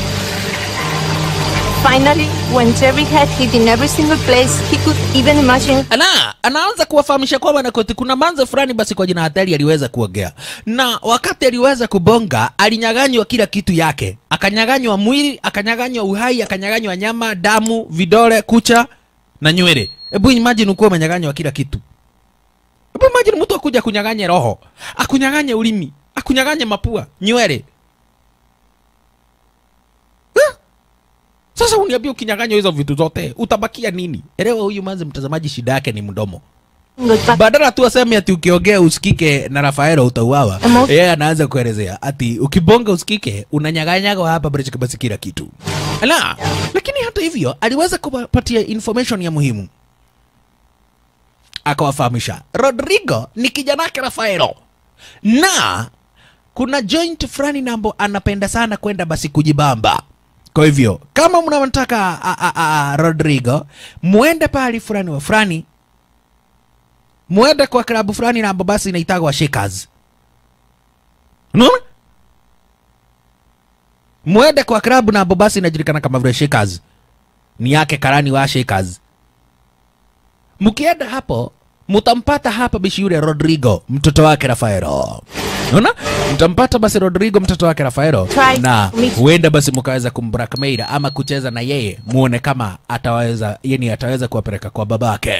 Finally, when Jerry had hid in every single place he could even imagine. Ana, anaanza kuwafahamisha kwamba Nakoti kuna manzo fulani basi kwa jina hatari aliweza kuogea, na wakati aliweza kubonga alinyaganywa kila kitu yake, akanyaganywa mwili, akanyaganywa uhai, akanyaganywa nyama, damu, vidole, kucha na nywele. Hebu imagine ukuwa umenyaganywa kila kitu. Hebu imagine mtu akuja kunyaganye roho, akunyaganye ulimi, akunyaganye mapua, nywele Sasa uniambie, ukinyang'anywa hizo vitu zote utabakia nini? Elewa huyu manzi mtazamaji, shida yake ni mdomo badala tu aseme ati ukiongea usikike na Rafaela utauawa, yeye yeah, anaanza kuelezea ati ukibonga usikike unanyang'anyaga hapa Bridge basi kila kitu la. Lakini hata hivyo aliweza kupatia information ya muhimu, akawafahamisha Rodrigo ni kijana wake Rafaela na kuna joint fulani nambo anapenda sana kwenda basi kujibamba kwa hivyo kama mnamtaka Rodrigo, muende pale fulani wa fulani, muende kwa klabu fulani na basi wa Shakers, unaona Muende kwa klabu na basi inajulikana kama vile Shakers, ni yake karani wa Shakers. Mkienda hapo mtampata hapa bishi yule Rodrigo mtoto wake Rafaelo. Unaona? Mtampata basi Rodrigo mtoto wake Rafaelo na huenda basi mkaweza kumbrakmail ama kucheza na yeye muone kama ataweza yani ataweza kuwapeleka kwa babake.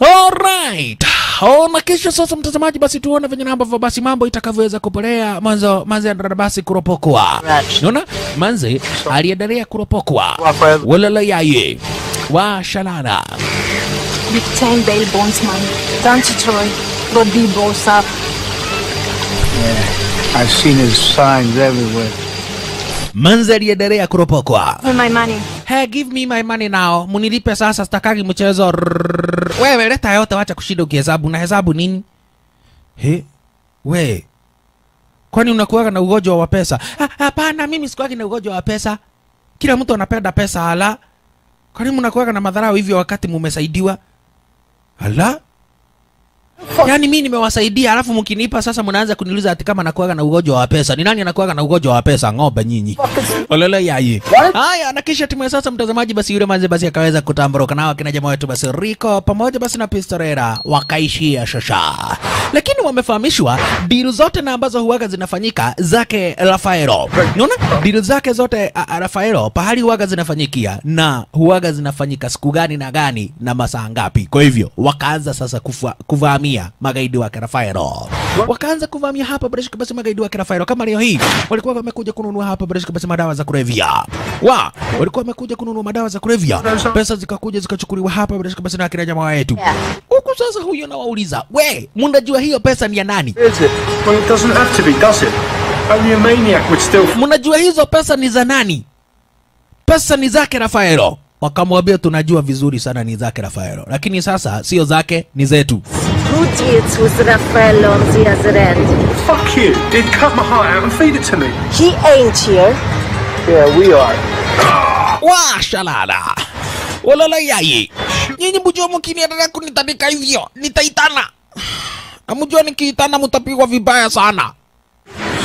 Alright. Oh, na kesho sasa, mtazamaji, basi tuone venye namba vya basi mambo itakavyoweza kupolea manzo manze andara basi kuropokwa. Unaona? Manzi aliendelea kuropokwa. Walala yaye. Wa shalala. Victain Dale Bondsman, you, Troy, But be boss up. Yeah, I've seen his signs everywhere. Manzari ya dere ya kuropokwa. My money. Hey, give me my money now. Munilipe sasa, stakagi mchezo. Wewe leta yote, wacha kushinda ukihesabu. Na hesabu nini? He? We. Kwani unakuwaga na ugonjwa wa pesa? Ah, hapana, mimi sikuwagi na ugonjwa wa pesa. Kila mtu anapenda pesa, ala. Kwani mnakuwaga na madharau hivyo wakati mumesaidiwa? هلا Yaani mi nimewasaidia alafu mkinipa sasa mnaanza kuniuliza ati kama nakuaga na ugonjwa wa pesa. Ni nani anakuaga na ugonjwa wa pesa? Ng'ombe nyinyi. Olele yaye. Haya, na kisha timu sasa mtazamaji basi yule manze basi akaweza kutambuka nao kina jamaa wetu basi riko pamoja basi na Pistorera wakaishia shasha. Lakini wamefahamishwa deal zote na ambazo huaga zinafanyika zake Rafaelo. Unaona? Deal zake zote Rafaelo pahali huaga zinafanyikia na huaga zinafanyika siku gani na gani na masaa ngapi. Kwa hivyo wakaanza sasa kufahamia kuvamia magaidi wake Rafaelo, wakaanza kuvamia hapa bila shaka Magaidi wake Rafaelo kama leo hii walikuwa wamekuja kununua hapa bila shaka madawa za kulevya wa walikuwa wamekuja kununua madawa za kulevya, pesa zikakuja zikachukuliwa hapa bila shaka na akina jamaa wetu huku. Sasa huyo nawauliza, we mnajua hiyo pesa ni ya nani? Mnajua hizo pesa ni za nani? Pesa ni zake Rafaelo wakamwambia tunajua vizuri sana ni zake Rafaelo, lakini sasa sio zake, ni zetu. Washalala walala yai nyinyi, mjua mkini ataka kunitandika hivyo nitaitana, amjua nikiitana mtapigwa vibaya sana,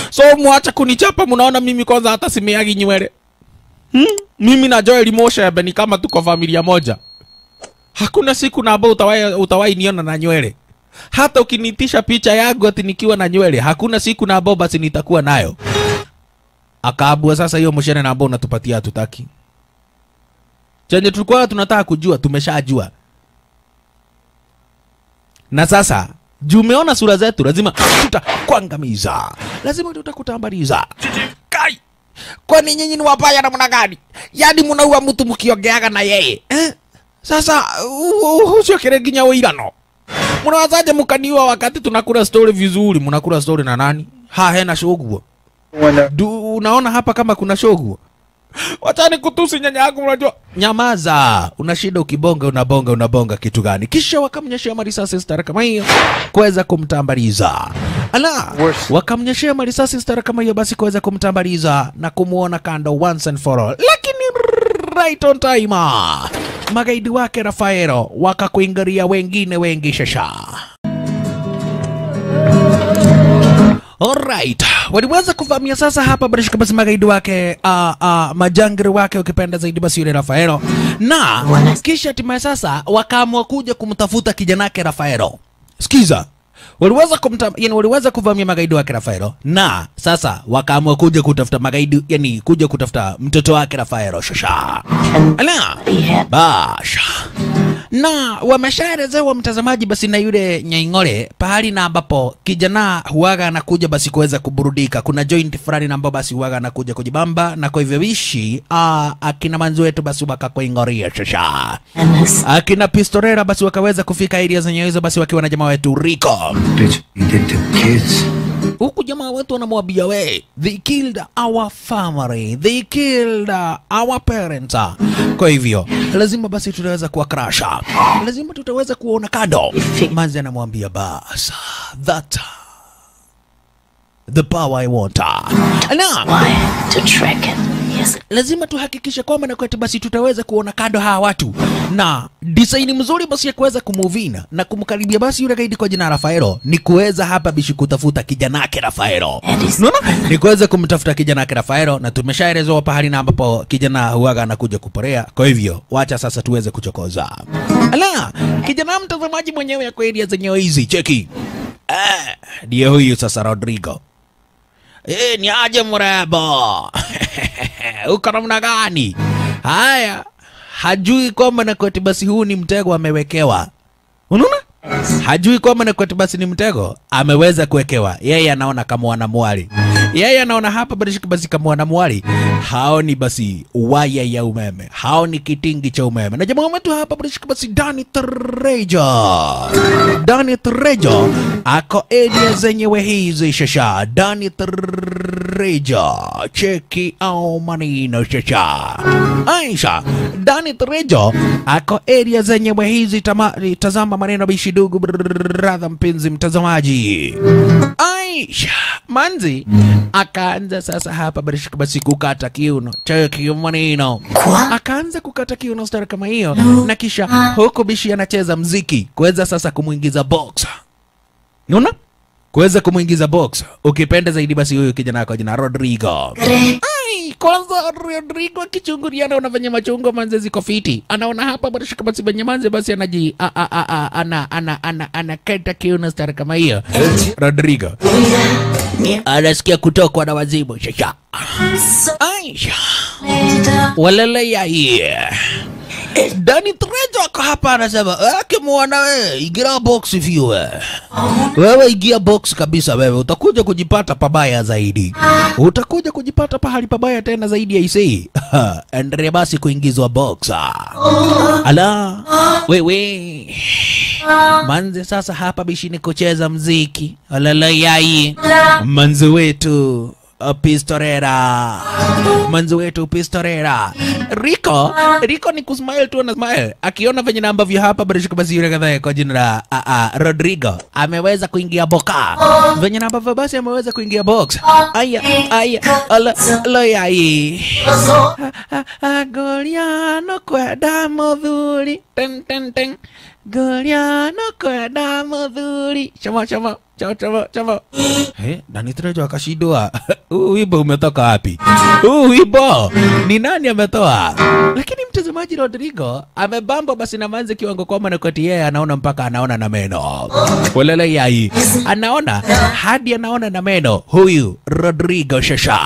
so mwacha kunichapa. Mnaona mimi kwanza hata simeagi nywele hmm? mimi na Joel Moshebe ni kama tuko familia moja. Hakuna siku na ambao utawai, utawai niona na nywele hata ukinitisha picha yangu ati nikiwa na nywele, hakuna siku na ambao basi nitakuwa nayo. Akaabua sasa hiyo moshene na ambao unatupatia hatutaki. Chenye tulikuwa tunataka kujua tumeshajua, na sasa juu umeona sura zetu, lazima tutakuangamiza, lazima tutakutambaliza kai kwani nyinyi ni wabaya namna gani? Yani munaua mtu mkiongeaga na yeye eh? Sasa ucio kile nginya uirano munawazaje mkaniua wakati tunakula story vizuri? Mnakula story na nani? Ha, hena shoguo Du, unaona hapa kama kuna shoguo Wachani kutusi nyanya yangu, unajua. Nyamaza, unashinda ukibonga, unabonga, unabonga kitu gani? Kisha wakamnyeshea marisasi stara kama hiyo kuweza kumtambaliza. Ala, wakamnyeshea marisasi stara kama hiyo, basi kuweza kumtambaliza na kumwona kando once and for all, lakini right on time magaidi wake Rafaelo wakakuingiria wengine wengi shasha. Alright, waliweza kuvamia sasa hapa bila shaka basi magaidi wake uh, uh, majangiri wake ukipenda zaidi basi yule Rafaelo na kisha hatimaye sasa wakaamua kuja kumtafuta kijanake Rafaelo. Sikiza, waliweza kumta, yani waliweza kuvamia magaidi wake Rafaelo na sasa wakaamua kuja kutafuta magaidi, yani kuja kutafuta mtoto wake Rafaelo Shasha ala basha na wameshaelezewa mtazamaji, basi na yule Nyaing'ole pahali na ambapo kijana huaga anakuja basi kuweza kuburudika. Kuna joint fulani ambapo basi huaga anakuja kujibamba, na kwa hivyo wishi ah, akina manzi wetu basi wakakuingoria shasha, akina pistolera basi wakaweza kufika area zenye hizo basi wakiwa na jamaa wetu Rico Huku jamaa wetu wanamwambia we, they killed our family, they killed our parents. Kwa hivyo lazima basi tutaweza kuwakrasha, lazima tutaweza kuona kado. Manzi anamwambia bas, that the power I want. Na to track it. Yes, lazima tuhakikishe kwamba na kwetu basi tutaweza kuona kando hawa watu na design mzuri basi ya kuweza kumuvina na kumkaribia basi yule gaidi kwa jina Rafaelo ni kuweza hapa bishi kutafuta kijana yake Rafaelo. Unaona? Ni kuweza kumtafuta kijana yake Rafaelo na tumeshaelezwa pahali na ambapo kijana huaga anakuja kuporea. Kwa hivyo wacha sasa tuweze kuchokoza. Ala, kijana mtazamaji mwenyewe ya kweli zenyewe hizi cheki. Ah, ndiye huyu sasa Rodrigo. Eh, ni aje mrebo. uko namna gani? Haya, hajui kwamba Nakoti basi huu ni mtego amewekewa, unaona hajui kwamba Nakoti basi ni mtego ameweza kuwekewa. Yeye anaona kama wanamwali yeye anaona hapa basi kama mwali hao ni basi waya ya umeme, hao ni kitingi cha umeme. Na jamaa wetu hapa basi Dani Trejo, Dani Trejo ako edia zenyewe hizi shasha. Dani Trejo, cheki au manino shasha. Aisha, Dani Trejo ako edia zenyewe hizi tama, tazama maneno bishi dugu, brother mpenzi mtazamaji. Aisha, maisha manzi akaanza sasa hapa Barishika basi kukata kiuno cheki akaanza kukata kiuno stara kama hiyo na kisha ah. huku bishi anacheza mziki kuweza sasa kumwingiza boxer, naona kuweza kumwingiza box Ukipenda zaidi basi huyu kijana kwa jina Rodrigo ah, Hey, kwanza Rodrigo akichunguriana unafanya machungo manze ziko fiti. Anaona hapa bado shika basi benye manze basi anaji a a a a ana ana ana anaketa kiuno star kama hiyo. Rodrigo. Anasikia kutokwa na wazimu shasha. Aisha. Walele ya hii. Dani Trejo ako hapa anasema eh, wake muona wewe, ingia box view wewe. Wewe ingia box kabisa wewe, utakuja kujipata pabaya zaidi, utakuja kujipata pahali pabaya tena zaidi ya isei Andre basi kuingizwa box. Ala wewe manze, sasa hapa bishini kucheza mziki yai. Uh, manze wetu Pistorera, manzi wetu Pistorera Rico, ah. Rico ni kusmile tu na smile. Akiona venye na ambavyo hapa barishika basi yule kadhaa kwa jina la uh, uh, Rodrigo ameweza kuingia boka. Venye na ambavyo basi ameweza kuingia box. Aya, aya, ala, ya yai. Goliano kwa damu dhuri. Ten ten ten. Goliano kwa damu dhuri. Chama chama chao chavo chavo hey, eh, danitrejo akashindwa huu wimbo umetoka wapi huu wimbo ni nani ametoa lakini mtazamaji rodrigo amebambwa basi na manzi kiwango kwamba nakati yeye anaona mpaka anaona na meno uleleyai anaona hadi anaona na meno huyu rodrigo shasha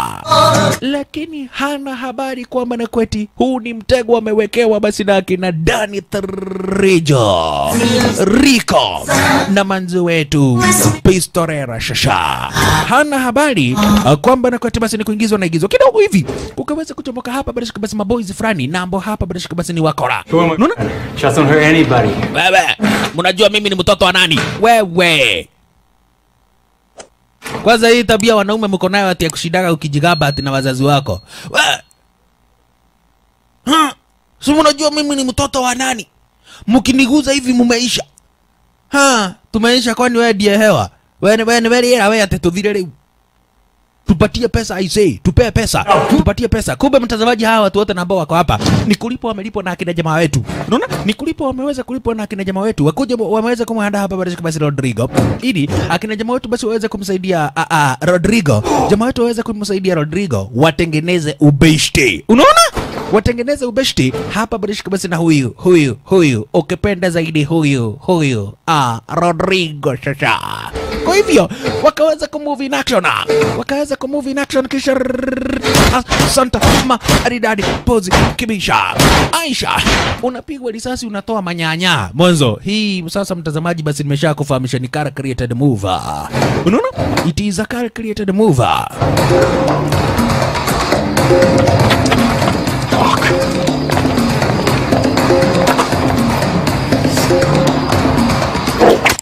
lakini hana habari kwamba nakweti huu ni mtego amewekewa basi na akina dani trijo riko na manzi wetu Pistorera Shasha. Hana habari uh, kwamba na nakwati basi ni kuingizwa na igizo kidogo hivi, ukaweza kutomoka hapa badashika basi maboys fulani nambo hapa badashika basi ni wakora. Unaona? Shots on her anybody. Wewe, mnajua mimi ni mtoto wa nani? Wewe. Kwanza hii tabia wanaume mko nayo ati ya kushindana ukijigamba ati na wazazi wako. Wewe. Ha? Si mnajua mimi ni mtoto wa nani? Mkiniguza hivi mumeisha ha tumeisha, kwani wendie hewa weniweniweriera we ate tuthire riu tupatie pesa I say. tupee pesa, tupatie pesa. Kumbe mtazamaji, hawa watu wote ambao wako hapa ni kulipo wamelipwa na akina jamaa wetu, unaona, ni kulipo wameweza kulipwa na akina jamaa wetu, wakuja wameweza kumwanda hapa Bradesco basi Rodrigo, ili akina jamaa wetu basi waweze kumsaidia a a Rodrigo, jamaa wetu waweze kumsaidia Rodrigo watengeneze ubeshte, unaona watengeneze ubeshti hapa badishi kabisa na huyu huyu huyu, ukipenda zaidi huyu huyu, ah, Rodrigo Shasha. Kwa hivyo wakaweza kumove in action, wakaweza kumove in action, kisha Santa maridadi pozi kibisha Aisha, unapigwa risasi unatoa manyanya mwanzo. Hii sasa, mtazamaji, basi nimesha kufahamisha ni car created mover unaona, it is a car created mover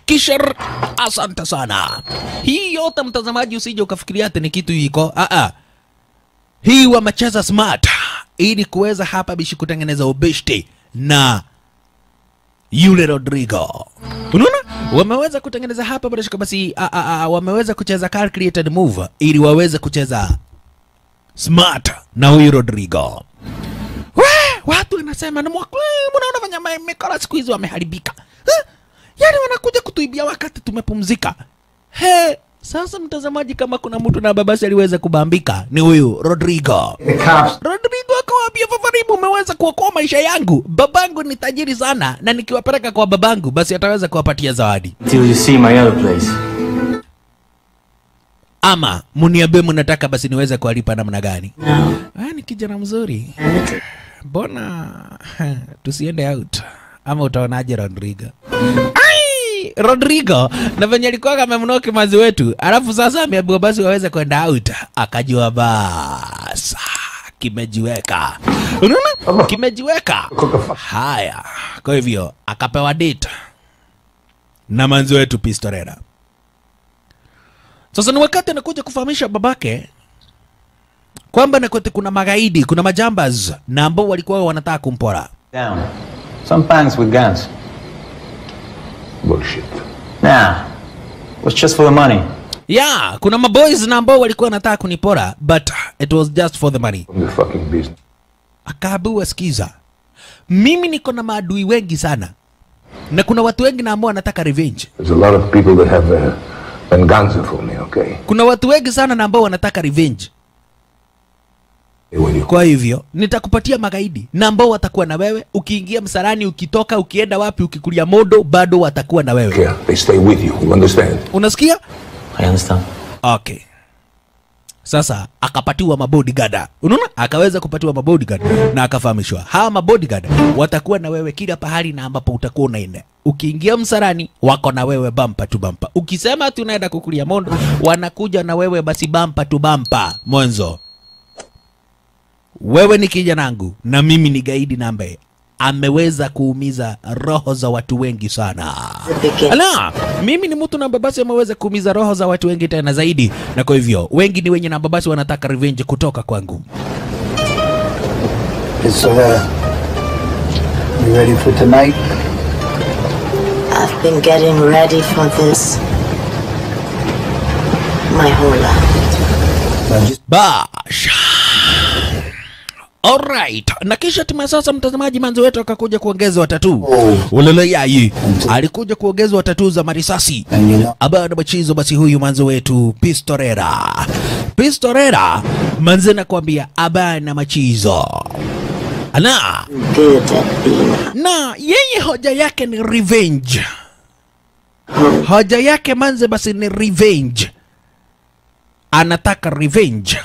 Kisher, asante sana. Hii yote mtazamaji, usije ukafikiria ati ni kitu iko -ah. hii wamecheza smart ili kuweza hapa bishi kutengeneza ubishti na yule Rodrigo. Unaona? Wameweza kutengeneza hapa bila shaka basi ah -ah -ah, wameweza kucheza calculated move ili waweze kucheza smart na huyu Rodrigo watu wanasema ni mnaona venye mikora siku hizi wameharibika eh? yani wanakuja kutuibia wakati tumepumzika he sasa mtazamaji kama kuna mtu na babasi aliweza kubambika ni huyu rodrigo rodrigo akawambia fafarimu umeweza kuokoa maisha yangu babangu ni tajiri sana na nikiwapeleka kwa babangu basi ataweza kuwapatia zawadi ama muniambie mnataka basi niweze kuwalipa namna gani no. Ah, ni kijana mzuri mbona tusiende out ama utaonaje Rodrigo? Rodrigo na venye alikuwa amemnoa kimazi wetu, alafu sasa ameambiwa basi waweze kwenda out, akajua basa kimejiweka, unaona kimejiweka. Haya, kwa hivyo akapewa date na manzi wetu Pistorera. Sasa ni wakati anakuja kufahamisha babake kwamba na Nakute kuna magaidi, kuna majambaz na ambao walikuwa wanataka kumpora. Down. Sometimes with guns. Bullshit. Nah. It Was just for the money. Yeah, kuna maboys na ambao walikuwa wanataka kunipora but it was just for the money. From the fucking business. Akaambiwa sikiza. Mimi niko na maadui wengi sana. Na kuna watu wengi na ambao wanataka revenge. There's a lot of people that have uh, been guns for me, okay? Kuna watu wengi sana na ambao wanataka revenge. Kwa hivyo nitakupatia magaidi na ambao watakuwa na wewe ukiingia msalani, ukitoka, ukienda wapi, ukikulia modo, bado watakuwa na wewe yeah, they stay with you, you understand? Unasikia? I understand. Okay. Sasa akapatiwa mabodyguard, unaona, akaweza kupatiwa mabodyguard na akafahamishwa, hawa mabodyguard watakuwa na wewe kila pahali na ambapo utakuwa unaenda. Ukiingia msarani wako na wewe bampa tu bampa, ukisema tunaenda kukulia mondo, wanakuja na wewe basi bampa tu bampa mwanzo wewe ni kijanangu na mimi ni gaidi nambe ameweza kuumiza roho za watu wengi sana. Ala, mimi ni mtu namba basi ameweza kuumiza roho za watu wengi tena zaidi, na kwa hivyo wengi ni wenye namba basi wanataka revenge kutoka kwangu. Uh, I've been getting ready for this my whole life. Alright. Na kisha timu sasa, mtazamaji, manzi wetu akakuja kuongeza watatu oh. yai. alikuja kuongeza watatu za marisasi na machizo. Basi huyu manzi wetu Pistorera, Pistorera manzi, nakwambia na machizo Ana. na yeye hoja yake ni revenge, hoja yake manze basi ni revenge, anataka revenge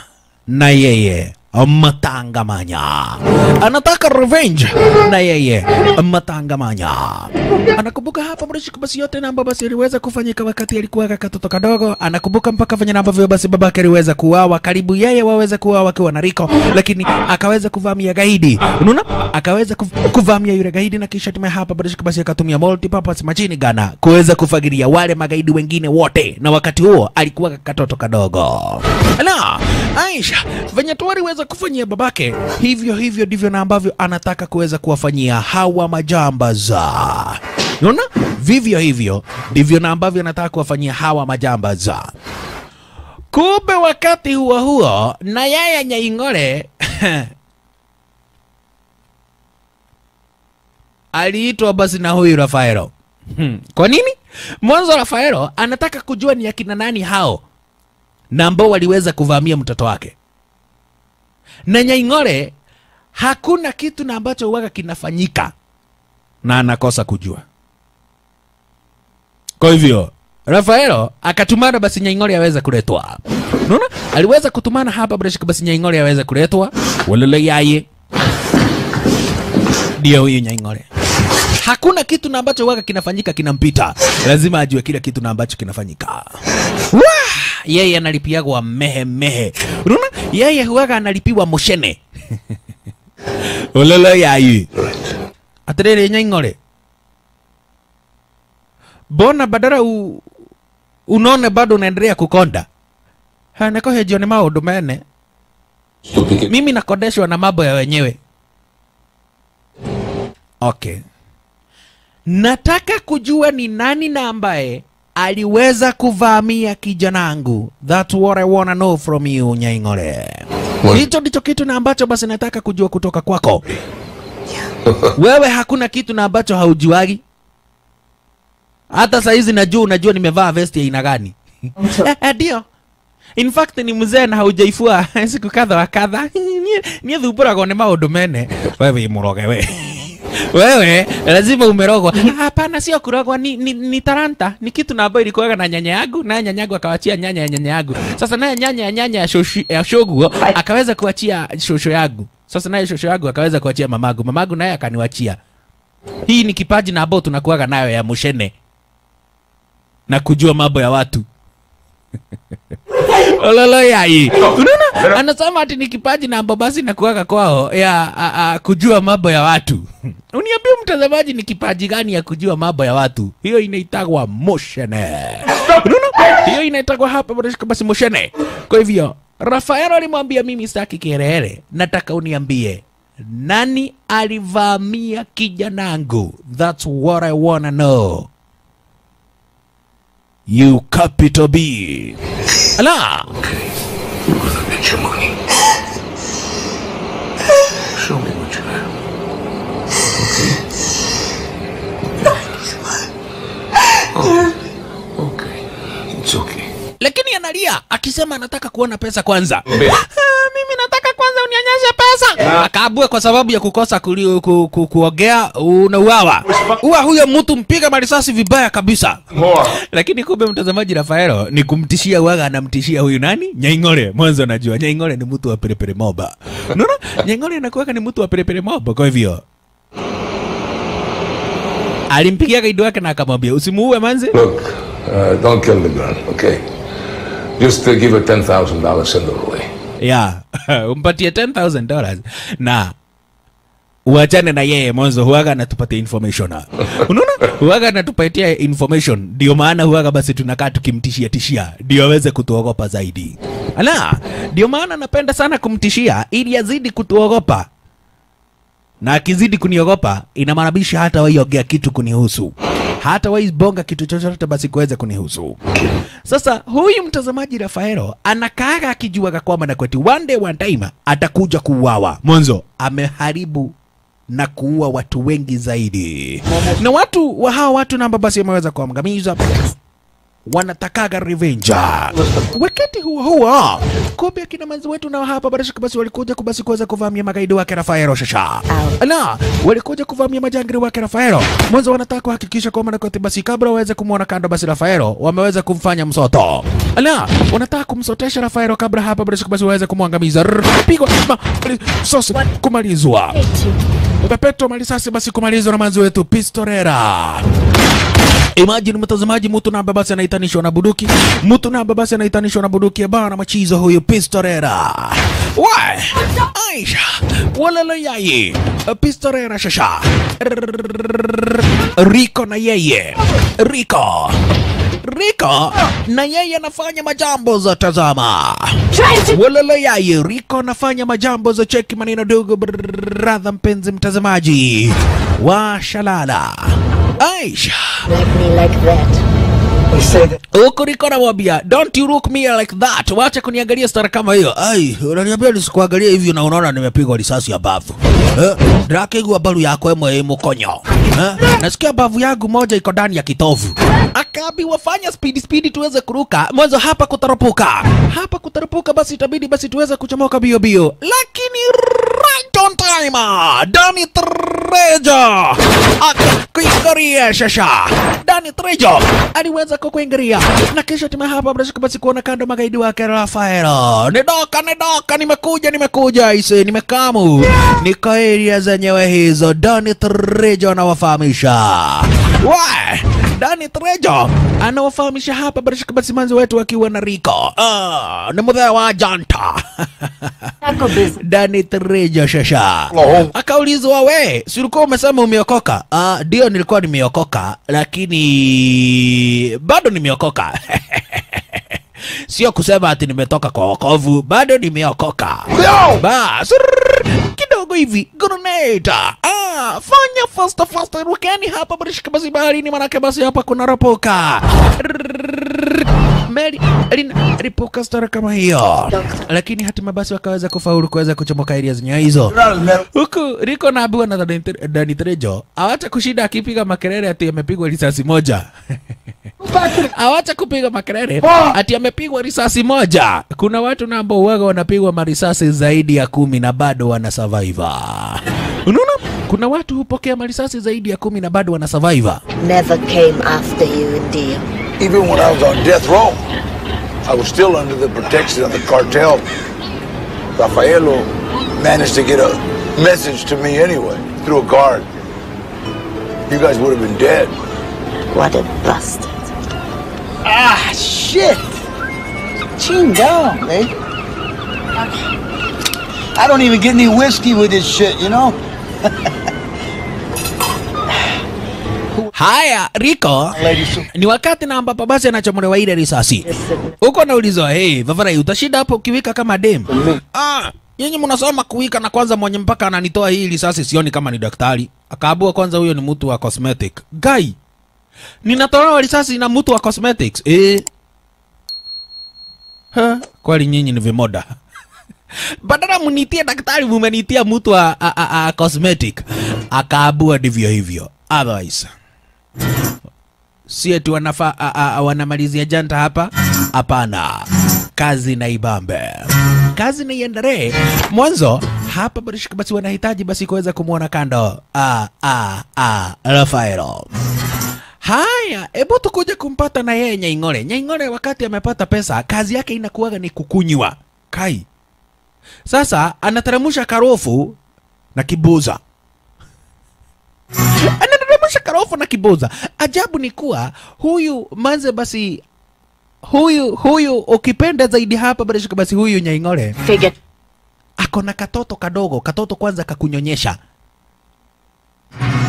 na yeye matangamanya. Anataka revenge na yeye matangamanya. Anakumbuka hapa Murashiki basi yote na ambavyo basi iliweza kufanyika wakati alikuwa katoto kadogo. Anakumbuka mpaka venye ambavyo basi babake aliweza kuwawa karibu yeye waweza kuwawa akiwa na Riko, lakini akaweza kuvamia gaidi. Unaona? Akaweza kuvamia yule gaidi na kisha tume hapa Murashiki basi akatumia multipurpose machine gun kuweza kufagilia wale magaidi wengine wote, na wakati huo alikuwa katoto kadogo. Na Aisha venye tuwaliweza kuweza kufanyia babake. Hivyo hivyo ndivyo na ambavyo anataka kuweza kuwafanyia hawa majambaza. Unaona, vivyo hivyo ndivyo na ambavyo anataka kuwafanyia hawa majambaza. Kumbe wakati huo huo na Yaya Nyaing'ole aliitwa basi na huyu Rafaelo. Hmm. Kwa nini? Mwanzo Rafaelo anataka kujua ni akina nani hao na ambao waliweza kuvamia mtoto wake na Nyaing'ore hakuna kitu na ambacho uwaga kinafanyika na anakosa kujua. Kwa hivyo Rafaelo akatumana basi Nyaing'ore aweze kuletwa hapa. Aliweza kutumana hapa bila shaka basi Nyaing'ore aweze kuletwa. Walele yaye. Ndio huyu Nyaing'ore. Hakuna kitu na ambacho waga kinafanyika kinampita. Lazima ajue kile kitu na ambacho kinafanyika. Wah! yeye analipiagwa mehe mehe, unaona, yeye huaga analipiwa mushene ulolo yayu atiriri nyaing'ore bona badara u, unone bado unaendelea kukonda nakohejio ni maundu mene mimi nakondeshwa na mambo ya wenyewe okay nataka kujua ni nani na ambaye aliweza kuvamia kijanangu. That's what I wanna know from you Nyaing'ole. Hicho ndicho kitu na ambacho basi nataka kujua kutoka kwako. Yeah. Wewe hakuna kitu na ambacho haujuagi. Hata saa hizi najua unajua nimevaa vesti ya aina gani. Eh, eh, ndio. In fact ni mzee na haujaifua siku kadha wa kadha. Niä thumbå ragwo nä maå ndå mene wewe må roge wewe lazima umerogwa. Mm-hmm. Hapana, sio kurogwa, ni, ni, ni taranta, ni kitu na ambayo ilikuwaga na nyanya yangu, naye nyanya yangu akawachia nyanya ya nyanya yangu. Sasa naye nyanya ya nyanya ya, shoshi, ya shogu akaweza kuachia shosho yangu. Sasa naye shosho yangu akaweza kuachia mamagu, mamagu naye akaniwachia. Hii ni kipaji na ambayo tunakuwaga nayo ya mushene na kujua mambo ya watu. ololo yai unaona anasema ati ni kipaji na amba basi nakuaga kwao ya a, a, kujua mambo ya watu uniambie mtazamaji ni kipaji gani ya kujua mambo ya watu hiyo inaitagwa moshene unaona hiyo inaitagwa hapa basi moshene kwa hivyo rafael alimwambia mimi saki kiherehere nataka uniambie nani alivamia kijanangu thats what i wanna know you capital B. Ala. Okay. Okay. okay. Okay. okay. Lakini analia akisema anataka kuona pesa kwanza. Ah, mimi nataka kwanza unionyeshe pesa yeah. Akaabue kwa sababu ya kukosa kuongea ku, ku, kuogea, unauawa. Huwa huyo mtu mpiga marisasi vibaya kabisa. Lakini kumbe mtazamaji, Rafaelo ni kumtishia waga, anamtishia huyu nani, Nyaing'ole. Mwanzo najua Nyaing'ole ni mtu wa perepere moba, unaona Nyaing'ole anakuweka ni mtu wa perepere moba, kwa hivyo alimpigia kaido yake na akamwambia usimuue manzi. Look, uh, don't kill the girl, okay? Just uh, give her $10,000 send her away yeah umpatie 10000 dollars na uachane na yeye mwanzo, huaga anatupatia information. Unaona, huaga anatupatia information, ndio maana huaga basi tunakaa tukimtishia tishia, ndio aweze kutuogopa zaidi. Ala, ndio maana napenda sana kumtishia ili azidi kutuogopa, na akizidi kuniogopa inamaanisha hata waiongea kitu kunihusu hata waibonga kitu chochote basi kuweza kunihusu. Sasa huyu mtazamaji Rafaelo anakaaga akijua kwamba na kweti one day one time atakuja kuuawa. Mwanzo ameharibu na kuua watu wengi zaidi, na watu wa hawa watu namba basi wameweza kuangamizwa wanatakaga revenge. Wakati huo huo, ya kina manzi wetu na hapa Barashak basi walikuja kubasi kuweza kuvamia magaidi wake Rafaelo shasha na walikuja kuvamia majangiri wake Rafaelo. Mwanzo wanataka kuhakikisha kwamba kwa basi kabla waweze kumuona kando basi Rafaelo wameweza kumfanya msoto na wanataka kumsotesha Rafaelo kabla hapa Barashak basi waweze kumwangamiza, pigwa sosi kumalizwa. Upepeto malisasi basi kumaliza na manzi wetu Pistorera. Imagine mtazamaji, mtu namba basi anaitanishwa na buduki, mtu namba basi anaitanishwa na buduki ya bana machizo huyu Pistorera. Why? Aisha walala yaye! Pistorera shasha Rico na yeye Rico! Riko na yeye anafanya majambo za tazama walala yaye. Riko anafanya majambo za cheki maneno dogo, bradha mpenzi mtazamaji wa Shalala Aisha like huku niko namwambia don't you look me like that, wacha kuniangalia stara kama hiyo. Ai, unaniambia nisikuangalie hivyo na unaona nimepigwa risasi ya bavu eh? Ndakigua baru yako emwe ĩ mũkonyo eh? Nasikia bavu yangu moja iko ndani ya kitovu. Akabi wafanya spidi spidi tuweze kuruka mwanzo hapa kutarupuka, hapa kutarupuka, basi itabidi basi tuweze kuchomoka bio bio, lakini right on time. Danny Trejo akakuingiria shasha. Danny Trejo aliweza kukuingiria na kisha timu hapa bila basi kuona kando magaidi wake Rafael. Nidoka, nidoka, nimekuja, nimekuja ise, nimekamu. Niko area zenyewe hizo. Danny Trejo anawafahamisha. Why? Dani Trejo anawafahamisha hapa barisha simanzi wetu akiwa na Riko uh, ah, na mudhea wa janta Dani Trejo shasha no. Akaulizwa, we si ulikuwa umesema umeokoka? Ah, ndio, uh, nilikuwa nimeokoka, lakini bado nimeokoka sio kusema ati nimetoka kwa wokovu, bado nimeokoka no. Bas yako hivi groneta. Ah, fanya fasta fasta, rukeni hapa barishika basi baharini, manake basi hapa kuna rapoka meli ripoka stara kama hiyo, lakini hatima basi wakaweza kufaulu kuweza kuchomoka iria zenyewe hizo, huku Riko na Abu na Danny Trejo hawata kushinda akipiga makelele ati amepigwa risasi moja awacha kupiga makelele ati amepigwa risasi moja. Kuna watu namba uwaga wanapigwa marisasi zaidi ya kumi na bado wana survivor. Unaona, kuna watu hupokea marisasi zaidi ya kumi na bado wana survivor. Never came after you indeed. Even when I was on death row, I was still under the protection of the cartel. Rafaelo managed to get a message to me anyway through a guard. You guys would have been dead. What a bastard. Ah, shit! Ching down, man. Eh? I don't even get any whiskey with this shit, you know? Haya, Riko, ni wakati na ambapo basi anachomolewa ile risasi huko, naulizwa hey, Vavarai, utashida hapo ukiwika kama dem? Mm-hmm. Ah, nyinyi mnasoma kuwika na kwanza mwenye mpaka ananitoa hii risasi, sioni kama ni daktari. Akaabua kwanza, huyo ni mtu wa cosmetic guy ninatolewa risasi na mtu wa cosmetics eh. ha, kweli nyinyi ni vimoda badala munitie daktari mumenitia mtu wa a, a, a, cosmetic akaabua ndivyo hivyo otherwise si eti wanafa wanamalizia janta hapa hapana kazi na ibambe kazi na iendelee mwanzo hapa barishika basi wanahitaji basi kuweza kumwona kando ah, ah, ah, Rafael. Haya, hebu tukuje kumpata na yeye Nyaing'ole. Nyaing'ole wakati amepata pesa, kazi yake inakuwaga ni kukunywa kai. Sasa anateremsha karofu na kibuza anateremsha karofu na kibuza. Ajabu ni kuwa huyu manze basi huyu huyu ukipenda zaidi hapa barishika basi huyu Nyaing'ole ako na katoto kadogo, katoto kwanza kakunyonyesha.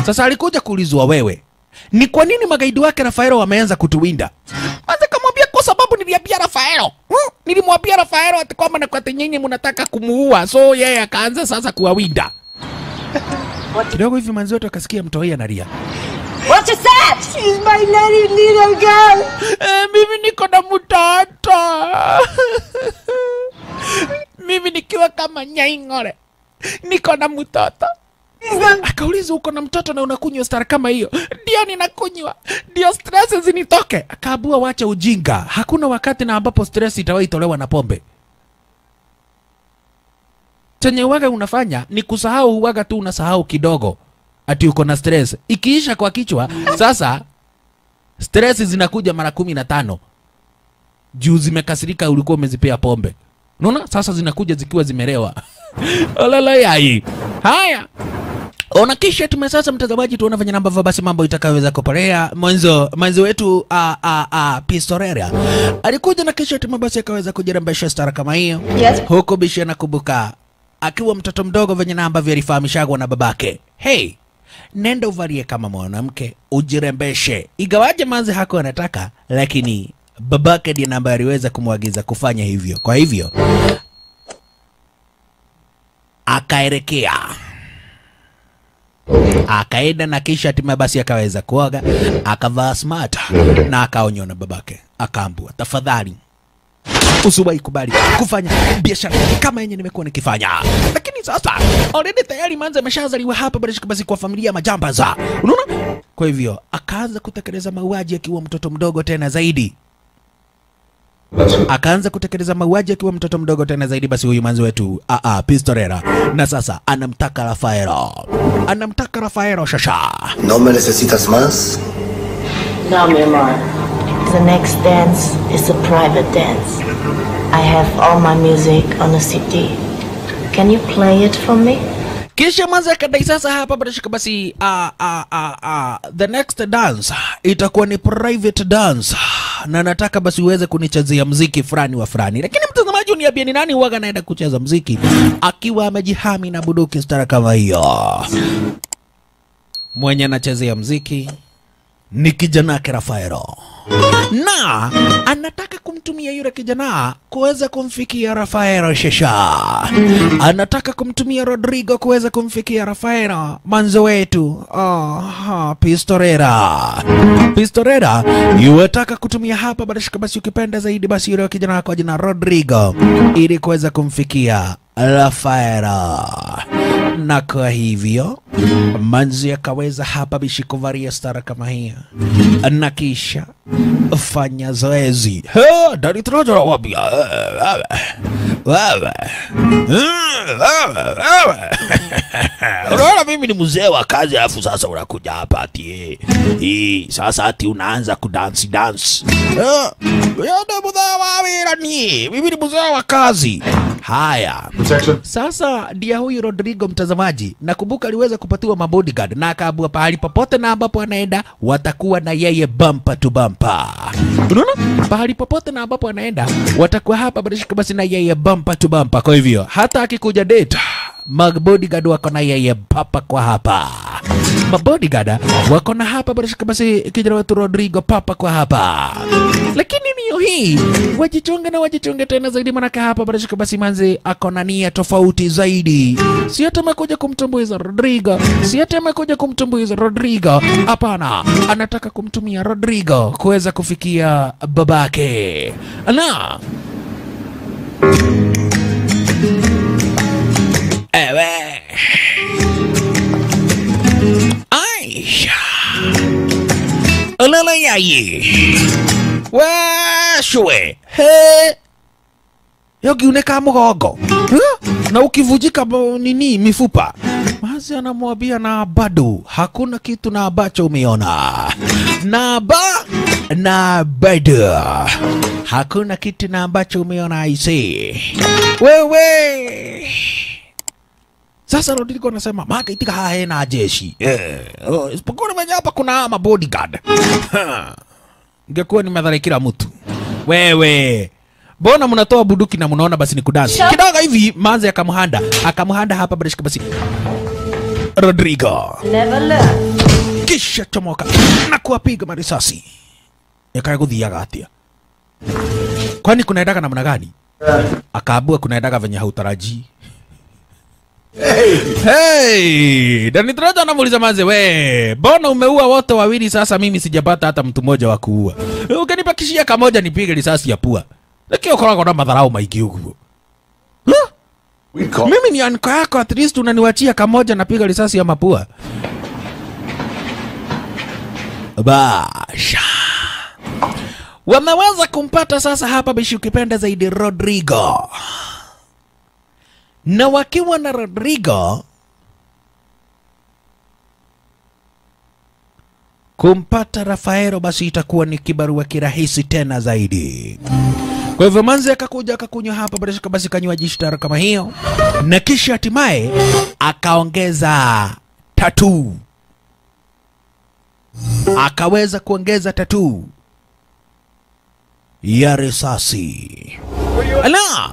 Sasa alikuja kuulizwa wewe ni kwa nini magaidi wake Rafaelo wameanza kutuwinda? Maze kamwambia kwa sababu niliambia Rafaelo hmm? Nilimwambia Rafaelo ati kwamba na kwati nyinyi mnataka kumuua, so yeye yeah, akaanza sasa kuwawinda kidogo hivi. Manzi wote akasikia mtu hii analia. What is that? She's my little, little girl. Eh, mimi niko na mtoto mimi nikiwa kama nyaing'ore niko na mtoto Akauliza, huko na mtoto na unakunywa star kama hiyo? Ndio, ninakunywa ndio stress zinitoke. Akaabua, wacha ujinga. Hakuna wakati na ambapo stress itawahi tolewa na pombe. Chenye uwaga unafanya ni kusahau, uwaga tu unasahau kidogo ati uko na stress. Ikiisha kwa kichwa, sasa stress zinakuja mara kumi na tano juu zimekasirika, ulikuwa umezipea pombe. Unaona, sasa zinakuja zikiwa zimerewa. Olala haya Ona kisha tume sasa, mtazamaji, tuona fanya namba basi mambo itakayoweza kuporea. Mwanzo mwanzo wetu a a a Pistorera alikuja na kisha tume basi akaweza kujirembesha stara kama hiyo yes. Huko bishi anakumbuka akiwa mtoto mdogo venye namba vya alifahamishagwa na babake, hey, nenda uvalie kama mwanamke ujirembeshe, igawaje manzi hako anataka, lakini babake ndiye namba aliweza kumwagiza kufanya hivyo. Kwa hivyo akaelekea akaenda na kisha hatimaye basi akaweza kuoga, akavaa smart na akaonywa na babake, akaambua tafadhali usiwahi kubali kufanya biashara kama yenye nimekuwa nikifanya. Lakini sasa already tayari manza ameshazaliwa hapa, bila shaka basi kwa familia majambaza, unaona. Kwa hivyo akaanza kutekeleza mauaji akiwa mtoto mdogo tena zaidi akaanza kutekeleza mauaji akiwa mtoto mdogo tena zaidi. Basi huyu manzi wetu aa, Pistorera na sasa anamtaka Rafaelo, anamtaka Rafaelo shasha. No me necesitas mas No, mi amor. The next dance is a private dance. I have all my music on a CD. Can you play it for me? Kisha mwanza akadai sasa hapa patashika basi, uh, uh, uh, uh, the next dance itakuwa ni private dance na nataka basi uweze kunichezea mziki fulani wa fulani. Lakini mtazamaji, uniambie ni nani huwaga anaenda kucheza mziki akiwa amejihami na buduki stara kama hiyo? Mwenye anachezea mziki ni kijana Rafaero na anataka kumtumia yule kijana kuweza kumfikia Rafaero Shesha, anataka kumtumia Rodrigo kuweza kumfikia Rafaero manzo wetu oh, Pistorera. Pistorera yuwataka kutumia hapa badashika, basi ukipenda zaidi, basi yule kijana kwa jina Rodrigo ili kuweza kumfikia Rafaero, na kwa hivyo Manzi akaweza hapa bishi kuvalia stara kama hiyo na kisha fanya zoezi ndani tunachowapia eh, hmm, unaona, mimi ni mzee wa kazi, alafu sasa unakuja hapa ati eh, hii sasa ati unaanza kudansi dansi. ni wa Mimi ni mzee wa kazi. Haya, sasa ndia huyu Rodrigo mtazamaji, nakumbuka aliweza kupatiwa mabodyguard na akaambua pahali popote na ambapo anaenda watakuwa na yeye bumper to bumper. Unaona, pahali popote na ambapo anaenda watakuwa hapa badishika basi na yeye bumper to bumper. Kwa hivyo hata akikuja date mabodyguard wako na yeye papa kwa hapa, mabodigad wako na hapa, basi kijana wetu Rodrigo papa kwa hapa. Lakini nio hii wajichunge na wajichunge tena zaidi, manake hapa basi manzi akonania tofauti zaidi, si amekuja kumtumbuiza Rodrigo, si amekuja kumtumbuiza Rodrigo. Hapana, anataka kumtumia Rodrigo kuweza kufikia babake na calle weshwe he yogiuneka mgongo na ukivujika nini mifupa mazi anamwambia na bado hakuna kitu na ambacho umeona na ba na bado hakuna kitu na ambacho umeona aisee wewe sasa Rodrigo anasema magaitika haya hena jeshi yeah. Oh, isipokuwa mwenye hapa kuna mabodyguard ngekuwa ni nimedharikira mtu wewe mbona mnatoa buduki na munaona basi ni kudansi Kidaga hivi manze akamhanda akamhanda hapa badashika basi Rodrigo kisha chomoka na kuwapiga marisasi yakaya ya gatia. kwani kuna na muna gani uh. Akabua kuna kunaendaga venye hautaraji Hey. Hey. Danny Trejo anamuuliza Manze, we mbona umeua wote wawili sasa mimi sijapata hata mtu mmoja wa kuua. Ukanipa kishia kamoja nipige risasi ya pua. Lakini ukorako na madharau maigi huko. Huh? Mimi ni anko yako at least unaniwachia kamoja napiga risasi ya mapua. Basha. Wameweza kumpata sasa hapa bishi ukipenda zaidi Rodrigo na wakiwa na Rodrigo kumpata Rafaero basi itakuwa ni kibarua kirahisi tena zaidi. Kwa hivyo Manzi akakuja akakunywa hapa, bila shaka basi kanywa jishtara kama hiyo, na kisha hatimaye akaongeza tatu akaweza kuongeza tatuu ya risasi na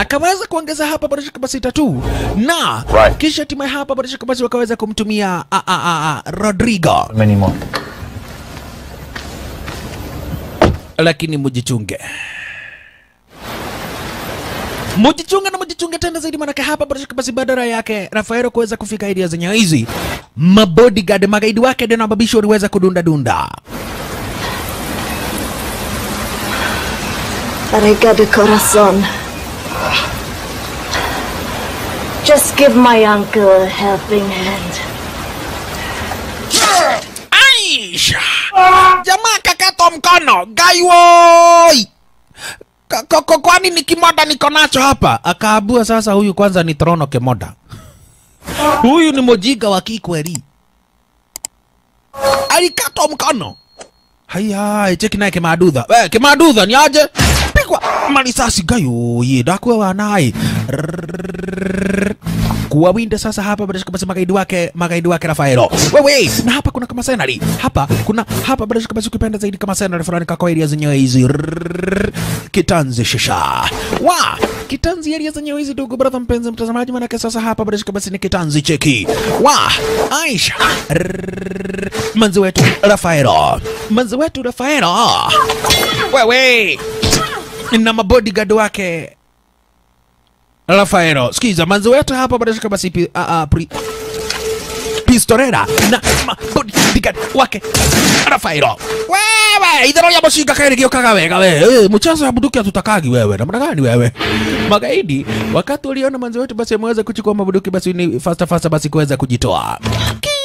akaweza kuongeza hapa Boresha Kabasita tatu. na right. Kisha timu ya hapa Boresha Kabasita wakaweza kumtumia a, a, a, Rodrigo lakini mujichunge mujichunge na mujichunge tena zaidi, manake hapa Boresha Kabasi badala yake Rafaelo kuweza kufika idea zenye hizi mabodyguard magaidi wake ndio nababisho waliweza kudunda dunda Arrega de corazón. Just give my uncle a helping hand. Aisha! Jamaa kakatwa mkono, gaiwoi! Kwani ni kimoda niko nacho hapa? Akaabua sasa, huyu kwanza ni Trono kimoda. Huyu ni mojiga wa kikweli, Alikato mkono. Haya, cheki naye Kimadudha. We, eh, Kimadudha ni aje? yakagwa marisasi gayo ye yedakwe wanaye kuwa winde sasa hapa bila shaka basi magaidi wake magaidi wake Rafaelo wewe na hapa kuna kama scenery hapa kuna hapa bila shaka basi ukipenda zaidi kama scenery fulani kako area zenyewe hizi kitanzi shisha wa kitanzi area zenyewe hizi ndugu brother mpenzi mtazamaji maana kesa sasa hapa bila shaka basi ni kitanzi cheki wa Aisha manzi wetu Rafaelo manzi wetu Rafaelo wewe na mabodyguard wake Rafaelo. Sikiza manzi wetu hapa bila shaka basi uh, uh, pri Pistorera na mabodyguard wake Rafaelo. Wewe idharo ya moshinga kairi giokaga wega wewe. Ee, Mchezo wa bunduki hatutakagi wewe. Na Namna gani wewe? Magaidi wakati uliona manzi wetu basi ameweza kuchukua mabuduki basi ni fasta fasta basi kuweza kujitoa. Okay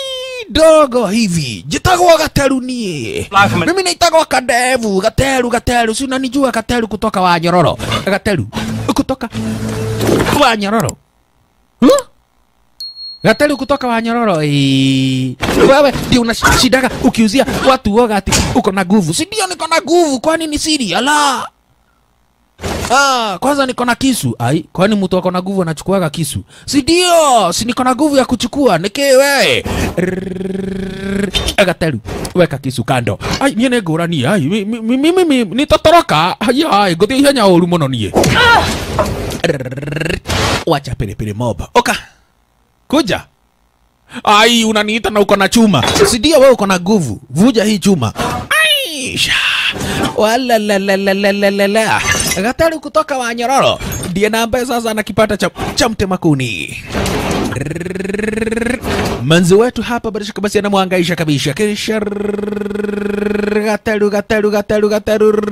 kidogo hivi jitagwa nie mimi naitagwa kadevu gateru gateru si unanijua gateru kutoka wanyororo gateru kutoka wanyororo huh? Gatari kutoka Wanyororo. Wewe ndio unashindaga ukiuzia watu woga ati uko na nguvu. Si ndio niko na nguvu, kwani ni siri? Ala. Ah, kwanza niko na kisu. Ai, kwani mtu ako na nguvu anachukuaga kisu? Si ndio? Si niko na nguvu ya kuchukua. Niki wewe. Agataru, weka kisu kando. Ai, niye negora ni. Ai, mimi mimi nitatoroka. Ai, ai, gothi hanya oru mono nie. Wacha pele pele moba. Oka. Kuja. Ai, unaniita na uko na chuma. Si ndio wewe uko na nguvu. Vuja hii chuma. Ai. Wala la la la la la la. Gatari kutoka Wanyororo ndiye nambaye sasa anakipata cha, cha mtemakuni. Manzi wetu hapa bila shaka basi anamwangaisha kabisa, kisha gatari gatari gatari Gataru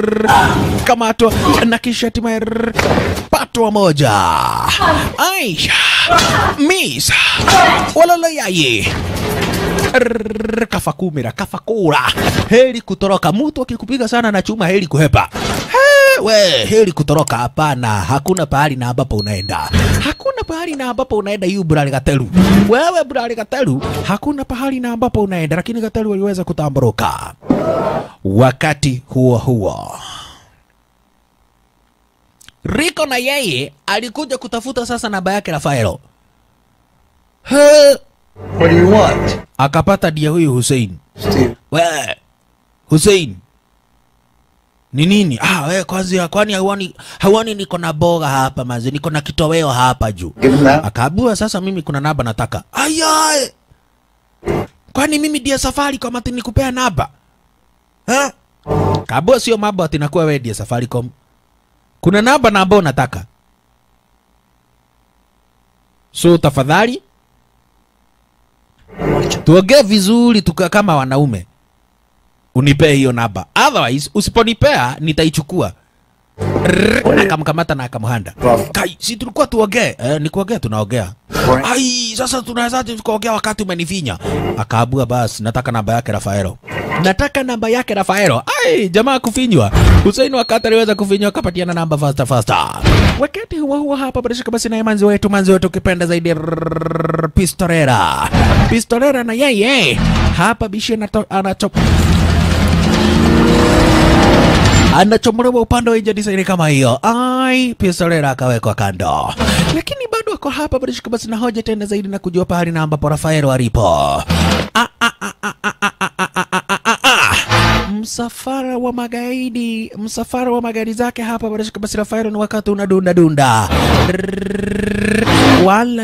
kamatwa na kisha hatimaye patwa moja. Aisha Miss walala yaye kafa kumira kafa kura kutoroka. Mutu akikupiga sana na chuma heli kuhepa wewe, heli kutoroka. Hapana, hakuna pahali na ambapo unaenda, hakuna pahali na ambapo unaenda. Yu Burale Gatelu, wewe Burale Gatelu, hakuna pahali na ambapo unaenda. Lakini Gatelu aliweza kutamboroka. Wakati huo huo Riko na yeye alikuja kutafuta sasa namba yake Rafaelo. What do you want? Akapata dia huyu Hussein. Steve. We, Hussein ni nini? Ah, wewe kwanza kwani hauoni hauoni niko na boga hapa mazi, niko na kitoweo hapa juu. Akaambiwa sasa, mimi kuna naba nataka. Aya, eh. kwani mimi ndiye safari kwa mati nikupea naba? ha? Kaambiwa sio mambo ati nakuwa wewe ndiye Safaricom, kuna naba na ambao nataka, so tafadhali tuongee vizuri tukakama wanaume unipee hiyo namba, otherwise usiponipea nitaichukua. Akamkamata na akamhanda. Kai, si tulikuwa tuogee? Eh, ni kuogea tunaogea. Ai, sasa tunawezaje kuogea wakati umenifinya? Akaabua basi, nataka namba yake Rafaelo. Nataka namba yake Rafaelo. Ai, jamaa kufinywa. Hussein wakati aliweza kufinywa akapatiana namba faster faster. Wakati huo huo hapa bila shaka basi naye manzi wetu manzi wetu ukipenda zaidi Pistolera. Pistolera na yeye hapa bishi anato, anacho anachomolewa upande wa nje disaini kama hiyo ai, Pistorera akawekwa kando, lakini bado ako hapa bado shika basi na hoja tena zaidi na kujua pahali na ambapo Rafael alipo. Msafara wa magaidi, msafara wa magari zake hapa bado shika basi Rafael, ni wakati unadunda dunda wala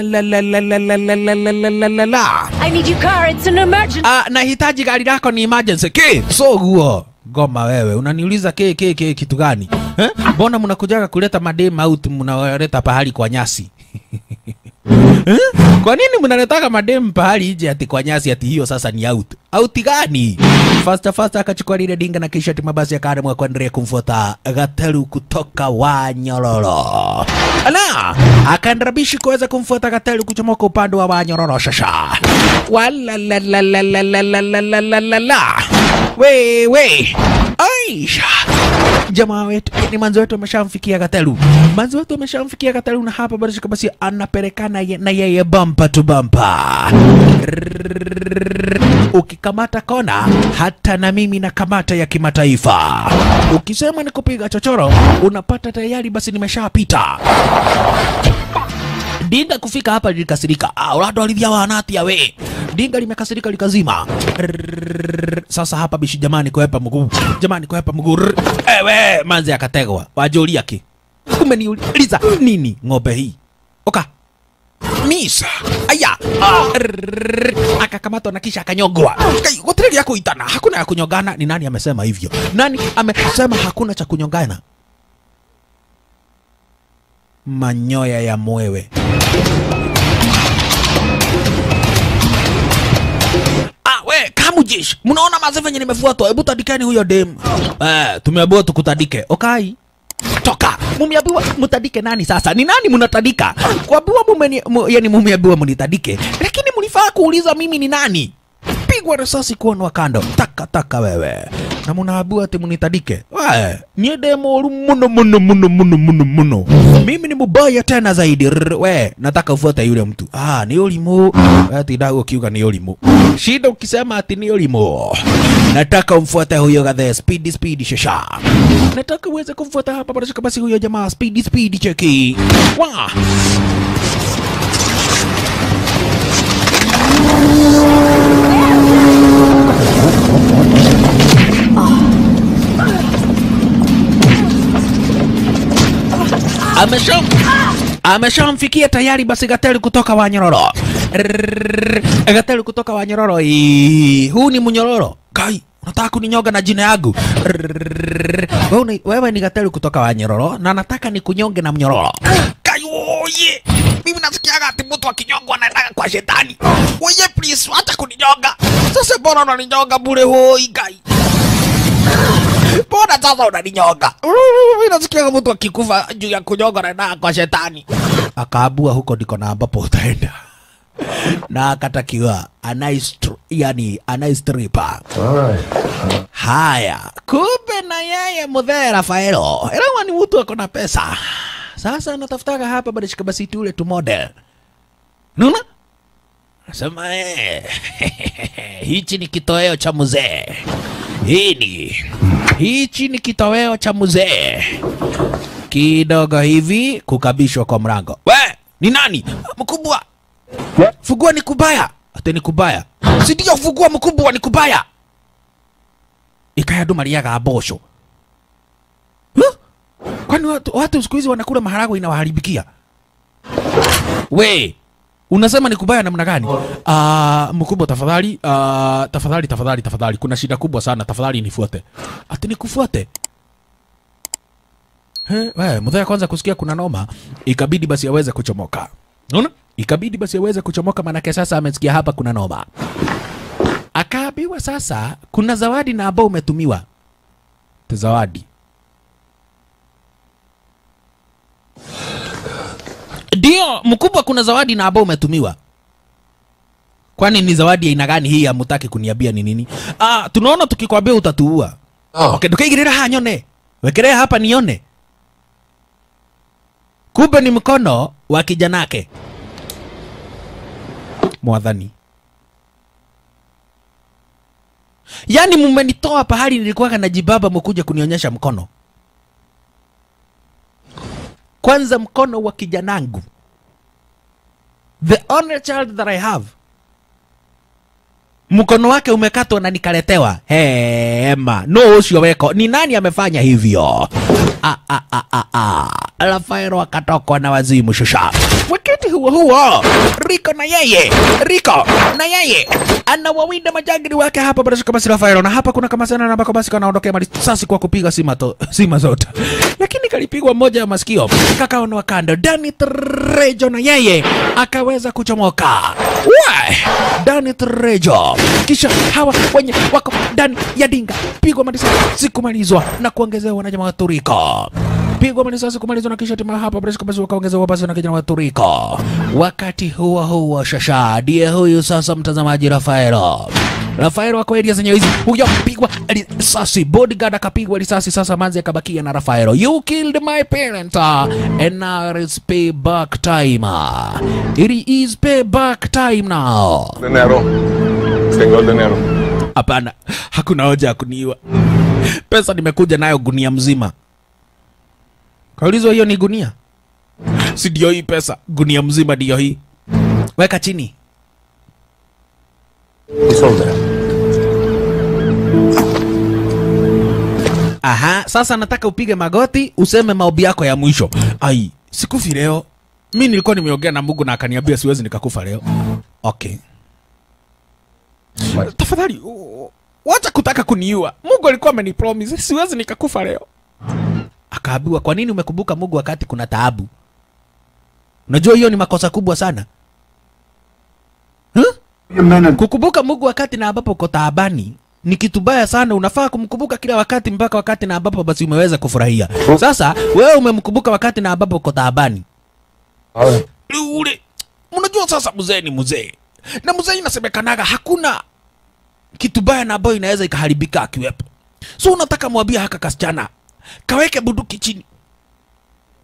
Ah, nahitaji gari lako, ni emergency. Ki, so guo. Goma wewe unaniuliza ke ke ke kitu gani? Eh? Mbona eh? Mnakujaga kuleta madema au mnawaleta pahali kwa nyasi Eh? Kwa nini mnanetaka mademu pahali ije ati kwa nyasi ati hiyo sasa ni out? Out gani? Faster faster akachukua lile dinga na kisha timabasi akaamua kuendelea kumfuata Gataru kutoka Wanyororo. Ala, akandrabishi kuweza kumfuata Gataru kuchomoka upande wa Wanyororo shasha. Wala la la la la la la la la la la la. We we. Aisha. Jamaa wetu, ni manzo wetu ameshamfikia Gataru. Manzo wetu ameshamfikia Gataru na hapa bado basi anapelekana na ye, na yeye bampa tu bampa. Ukikamata kona, hata na mimi na kamata ya kimataifa. Ukisema ni kupiga chochoro, unapata tayari, basi nimeshapita dinga kufika hapa lilikasirika, watu ah, walivyawa ya we dinga limekasirika likazima. Sasa hapa bishi, jamani kwepa mguu, jamani kwepa mguu, ewe eh, manzi akategwa, wajulia ki umeniuliza nini ng'ombe hii oka misa aya ah. akakamatwa na kisha akanyogwa gotiriria kuitana hakuna ya kunyogana ni nani amesema hivyo nani amesema hakuna cha kunyogana manyoya ya mwewe ah, we kamujish mnaona mazevenye nimefuatwa hebu tadikeni huyo dem eh, tumeambiwa tukutadike okai okay mumeambiwa mutadike nani? Sasa ni nani munatadika? Kwambiwa mume, yani mumeambiwa munitadike, lakini mulifaa kuuliza mimi ni nani? kupigwa risasi nwa kando taka taka wewe na abu ati munitadike nye demo moru muno muno muno muno muno muno mimi ni mubaya tena zaidi we nataka ufuate yule mtu ah ni ulimu ati ndago kiuga ni ulimu shida ukisema ati ni ulimu nataka umfuate huyo gadhe speedy speedy shasha nataka uweze kumfuata hapa basi basi huyo jamaa speedy speedy cheki wa amesham ameshamfikia tayari. Basi Gateli kutoka Wanyororo, Gateli kutoka Wanyororo, huu ni mnyororo kai nataka kuninyoga na jina yangu wewe ni Gateli kutoka Wanyororo na nataka nikunyonge na mnyororo kayoye mimi nasikiaga ati mtu akinyongwa anaendaga kwa shetani. Oye, please acha kuninyoga Sasa bora unaninyoga bure hoi kai Mbona sasa unaninyonga? Inasikia mtu akikufa juu ya kunyonga na kwa shetani. Akaabua huko ndiko na ambapo utaenda na akatakiwa anaistri, yani anaistripa right. Haya, kumbe na yeye mudhee Rafaelo erawa ni mtu ako na pesa sasa, anatafutaka hapa badishika basi tule tu model nuna Nasema eh, hichi ni kitoweo cha mzee. Hii ni hichi ni kitoweo cha mzee. Kidogo hivi kukabishwa kwa mlango. We, ni nani? Mkubwa. Fugua ni kubaya. Ate ni kubaya. Sidio fugua mkubwa ni kubaya. Ikaya dumaria ga bosho. Huh? Kwani watu, watu siku hizi wanakula maharagwe inawaharibikia? We, Unasema ni kubaya namna gani? Oh. Ah, mkubwa tafadhali, ah, tafadhali tafadhali tafadhali, kuna shida kubwa sana, tafadhali nifuate. Ati nikufuate? He, we, mudhaya kwanza kusikia kuna noma, ikabidi basi aweze kuchomoka. Unaona? Ikabidi basi aweze kuchomoka manake sasa amesikia hapa kuna noma. Akaambiwa sasa kuna zawadi na ambao umetumiwa. Zawadi. ndio mkubwa kuna zawadi na ambao umetumiwa kwani ni zawadi aina gani hii amutaki kuniambia ni nini ah, tunaona tukikwambia utatuua oh. okay, tukaigirira ha nyone wekeree hapa nione kumbe ni mkono wa kijanake mwathani yaani mumenitoa pahali nilikuwaga na jibaba mkuja kunionyesha mkono kwanza mkono wa kijanangu the only child that I have mkono wake umekatwa na nikaletewa hema no ucio weko ni nani amefanya hivyo ah, ah, ah, ah, ah. Rafaelo akatokwa na wazimu Shusha. Wakati huo huo, Riko na yeye Riko na yeye anawawinda majangili wake hapa bila shaka basi Rafaelo, na hapa kuna kama sana ambako basi kanaondokea marisasi kwa kupiga sima, to, sima zote, lakini kalipigwa moja ya masikio kakaonwa kando. Dani Trejo na yeye akaweza kuchomoka Why? Dani Trejo kisha hawa wenye wako ndani ya dinga pigwa marisasi sikumalizwa na kuongezewa na jamaa Turiko kupigwa marisasi, kumalizwa na kisha hatimaye hapa presi kabasi wakaongeza wabasi na kijana wathurika. Wakati huo huo, Shasha ndiye huyu sasa mtazamaji Rafaelo Rafael wako area zenye hizi huyo mpigwa risasi, bodyguard akapigwa risasi. Sasa manzi akabakia na Rafael, you killed my parent ah, and now it is pay back time, ah. it is pay back time now. Dinero, tengo dinero. Hapana, hakuna hoja ya kuniua, pesa nimekuja nayo gunia mzima. Kaulizwa, hiyo ni gunia? Si ndio hii pesa, gunia mzima ndio hii, weka chini. Aha, sasa nataka upige magoti useme maombi yako ya mwisho. Ai, sikufi leo. Mi nilikuwa nimeongea na Mungu na akaniambia siwezi nikakufa leo. Okay. Tafadhali wacha kutaka kuniua. Mungu alikuwa promise siwezi nikakufa leo akaambiwa, kwa nini umekumbuka Mungu wakati kuna taabu? Unajua hiyo ni makosa kubwa sana huh? Kukumbuka Mungu wakati na ambapo uko taabani ni kitu baya sana. Unafaa kumkumbuka kila wakati, mpaka wakati na ambapo basi umeweza kufurahia. Sasa wewe umemkumbuka wakati na ambapo uko taabani ule. Unajua sasa mzee ni mzee, na mzee inasemekanaga hakuna kitu baya na ambayo inaweza ikaharibika akiwepo. So unataka mwambie haka kasichana kaweke bunduki chini,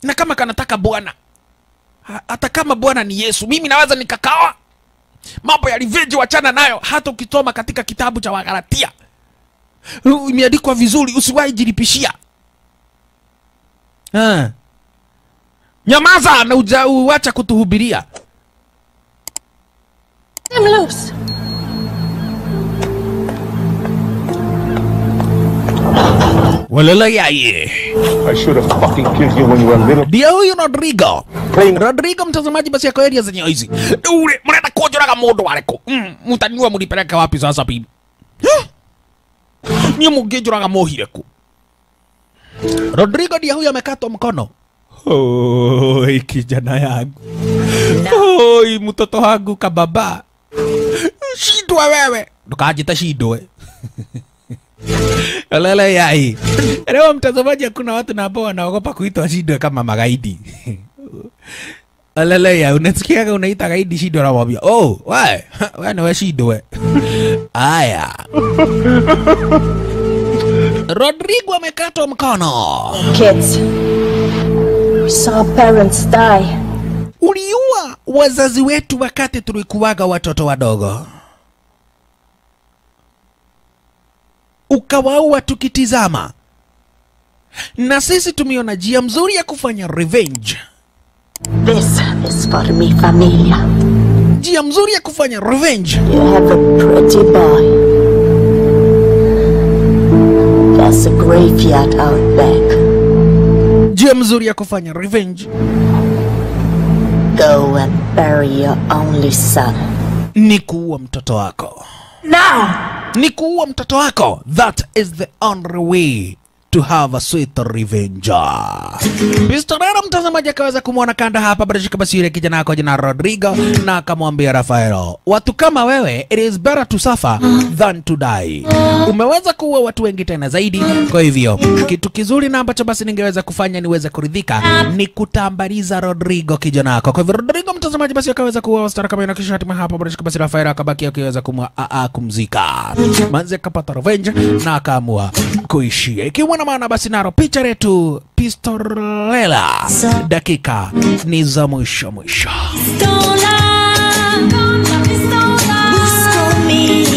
na kama kanataka Bwana, hata kama Bwana ni Yesu, mimi naweza nikakawa. Mambo ya revenge wachana nayo. Hata ukisoma katika kitabu cha Wagalatia imeandikwa vizuri, usiwahi jiripishia. Ha. Nyamaza na uwacha uacha kutuhubiria. I'm loose. walala little. Ndio huyu Rodrigo. Rodrigo mtazamaji, basi yako area zenye hizi ure mrenda kujoraga mundu wareko mutaniwa mm, mulipeleka wapi sasa bibi nie mungijuraga mohire ku Rodrigo ndio huyu amekatwa mkono. Oi kijana yangu, oi mtoto wangu kababa, shidwe wewe, ndukajite shidwe olele yai. Leo mtazamaji, kuna watu na ambao wanaogopa kuitwa Shidwe kama magaidi. olele yai, unasikiaga unaita gaidi Shidwe na mwambia, "Oh, wae wewe ni wewe Shidwe." Aya. Rodrigo amekatwa mkono. Kids. We saw parents die. Uliua wazazi wetu wakati tulikuwaga watoto wadogo. ukawaua tukitizama. Na sisi tumeona njia mzuri ya kufanya revenge. This is for me familia. Njia mzuri ya kufanya revenge. You have a pretty boy. There's a graveyard out back. Njia mzuri ya kufanya revenge. Go and bury your only son. Ni kuua mtoto wako now. Ni kuua mtoto wako. That is the only way to have a sweet revenge. Pistonero mtazamaji akaweza kumwona kanda hapa badilika basi yule kijana yako jina Rodrigo na akamwambia Rafaelo, watu kama wewe, it is better to suffer than to die. Umeweza kuua watu wengi tena zaidi. Kwa hivyo kitu kizuri na ambacho basi ningeweza kufanya niweze kuridhika ni kutambariza Rodrigo kijana yako. Kwa hivyo Rodrigo mtazamaji basi akaweza kuua wastara kama ina kisha hatima hapa badilika basi Rafaelo akabaki akiweza kumwa kumzika. Manzi akapata revenge na akaamua kuishia ikiwa maana basi naro picha letu Pistolela, dakika ni za mwisho mwisho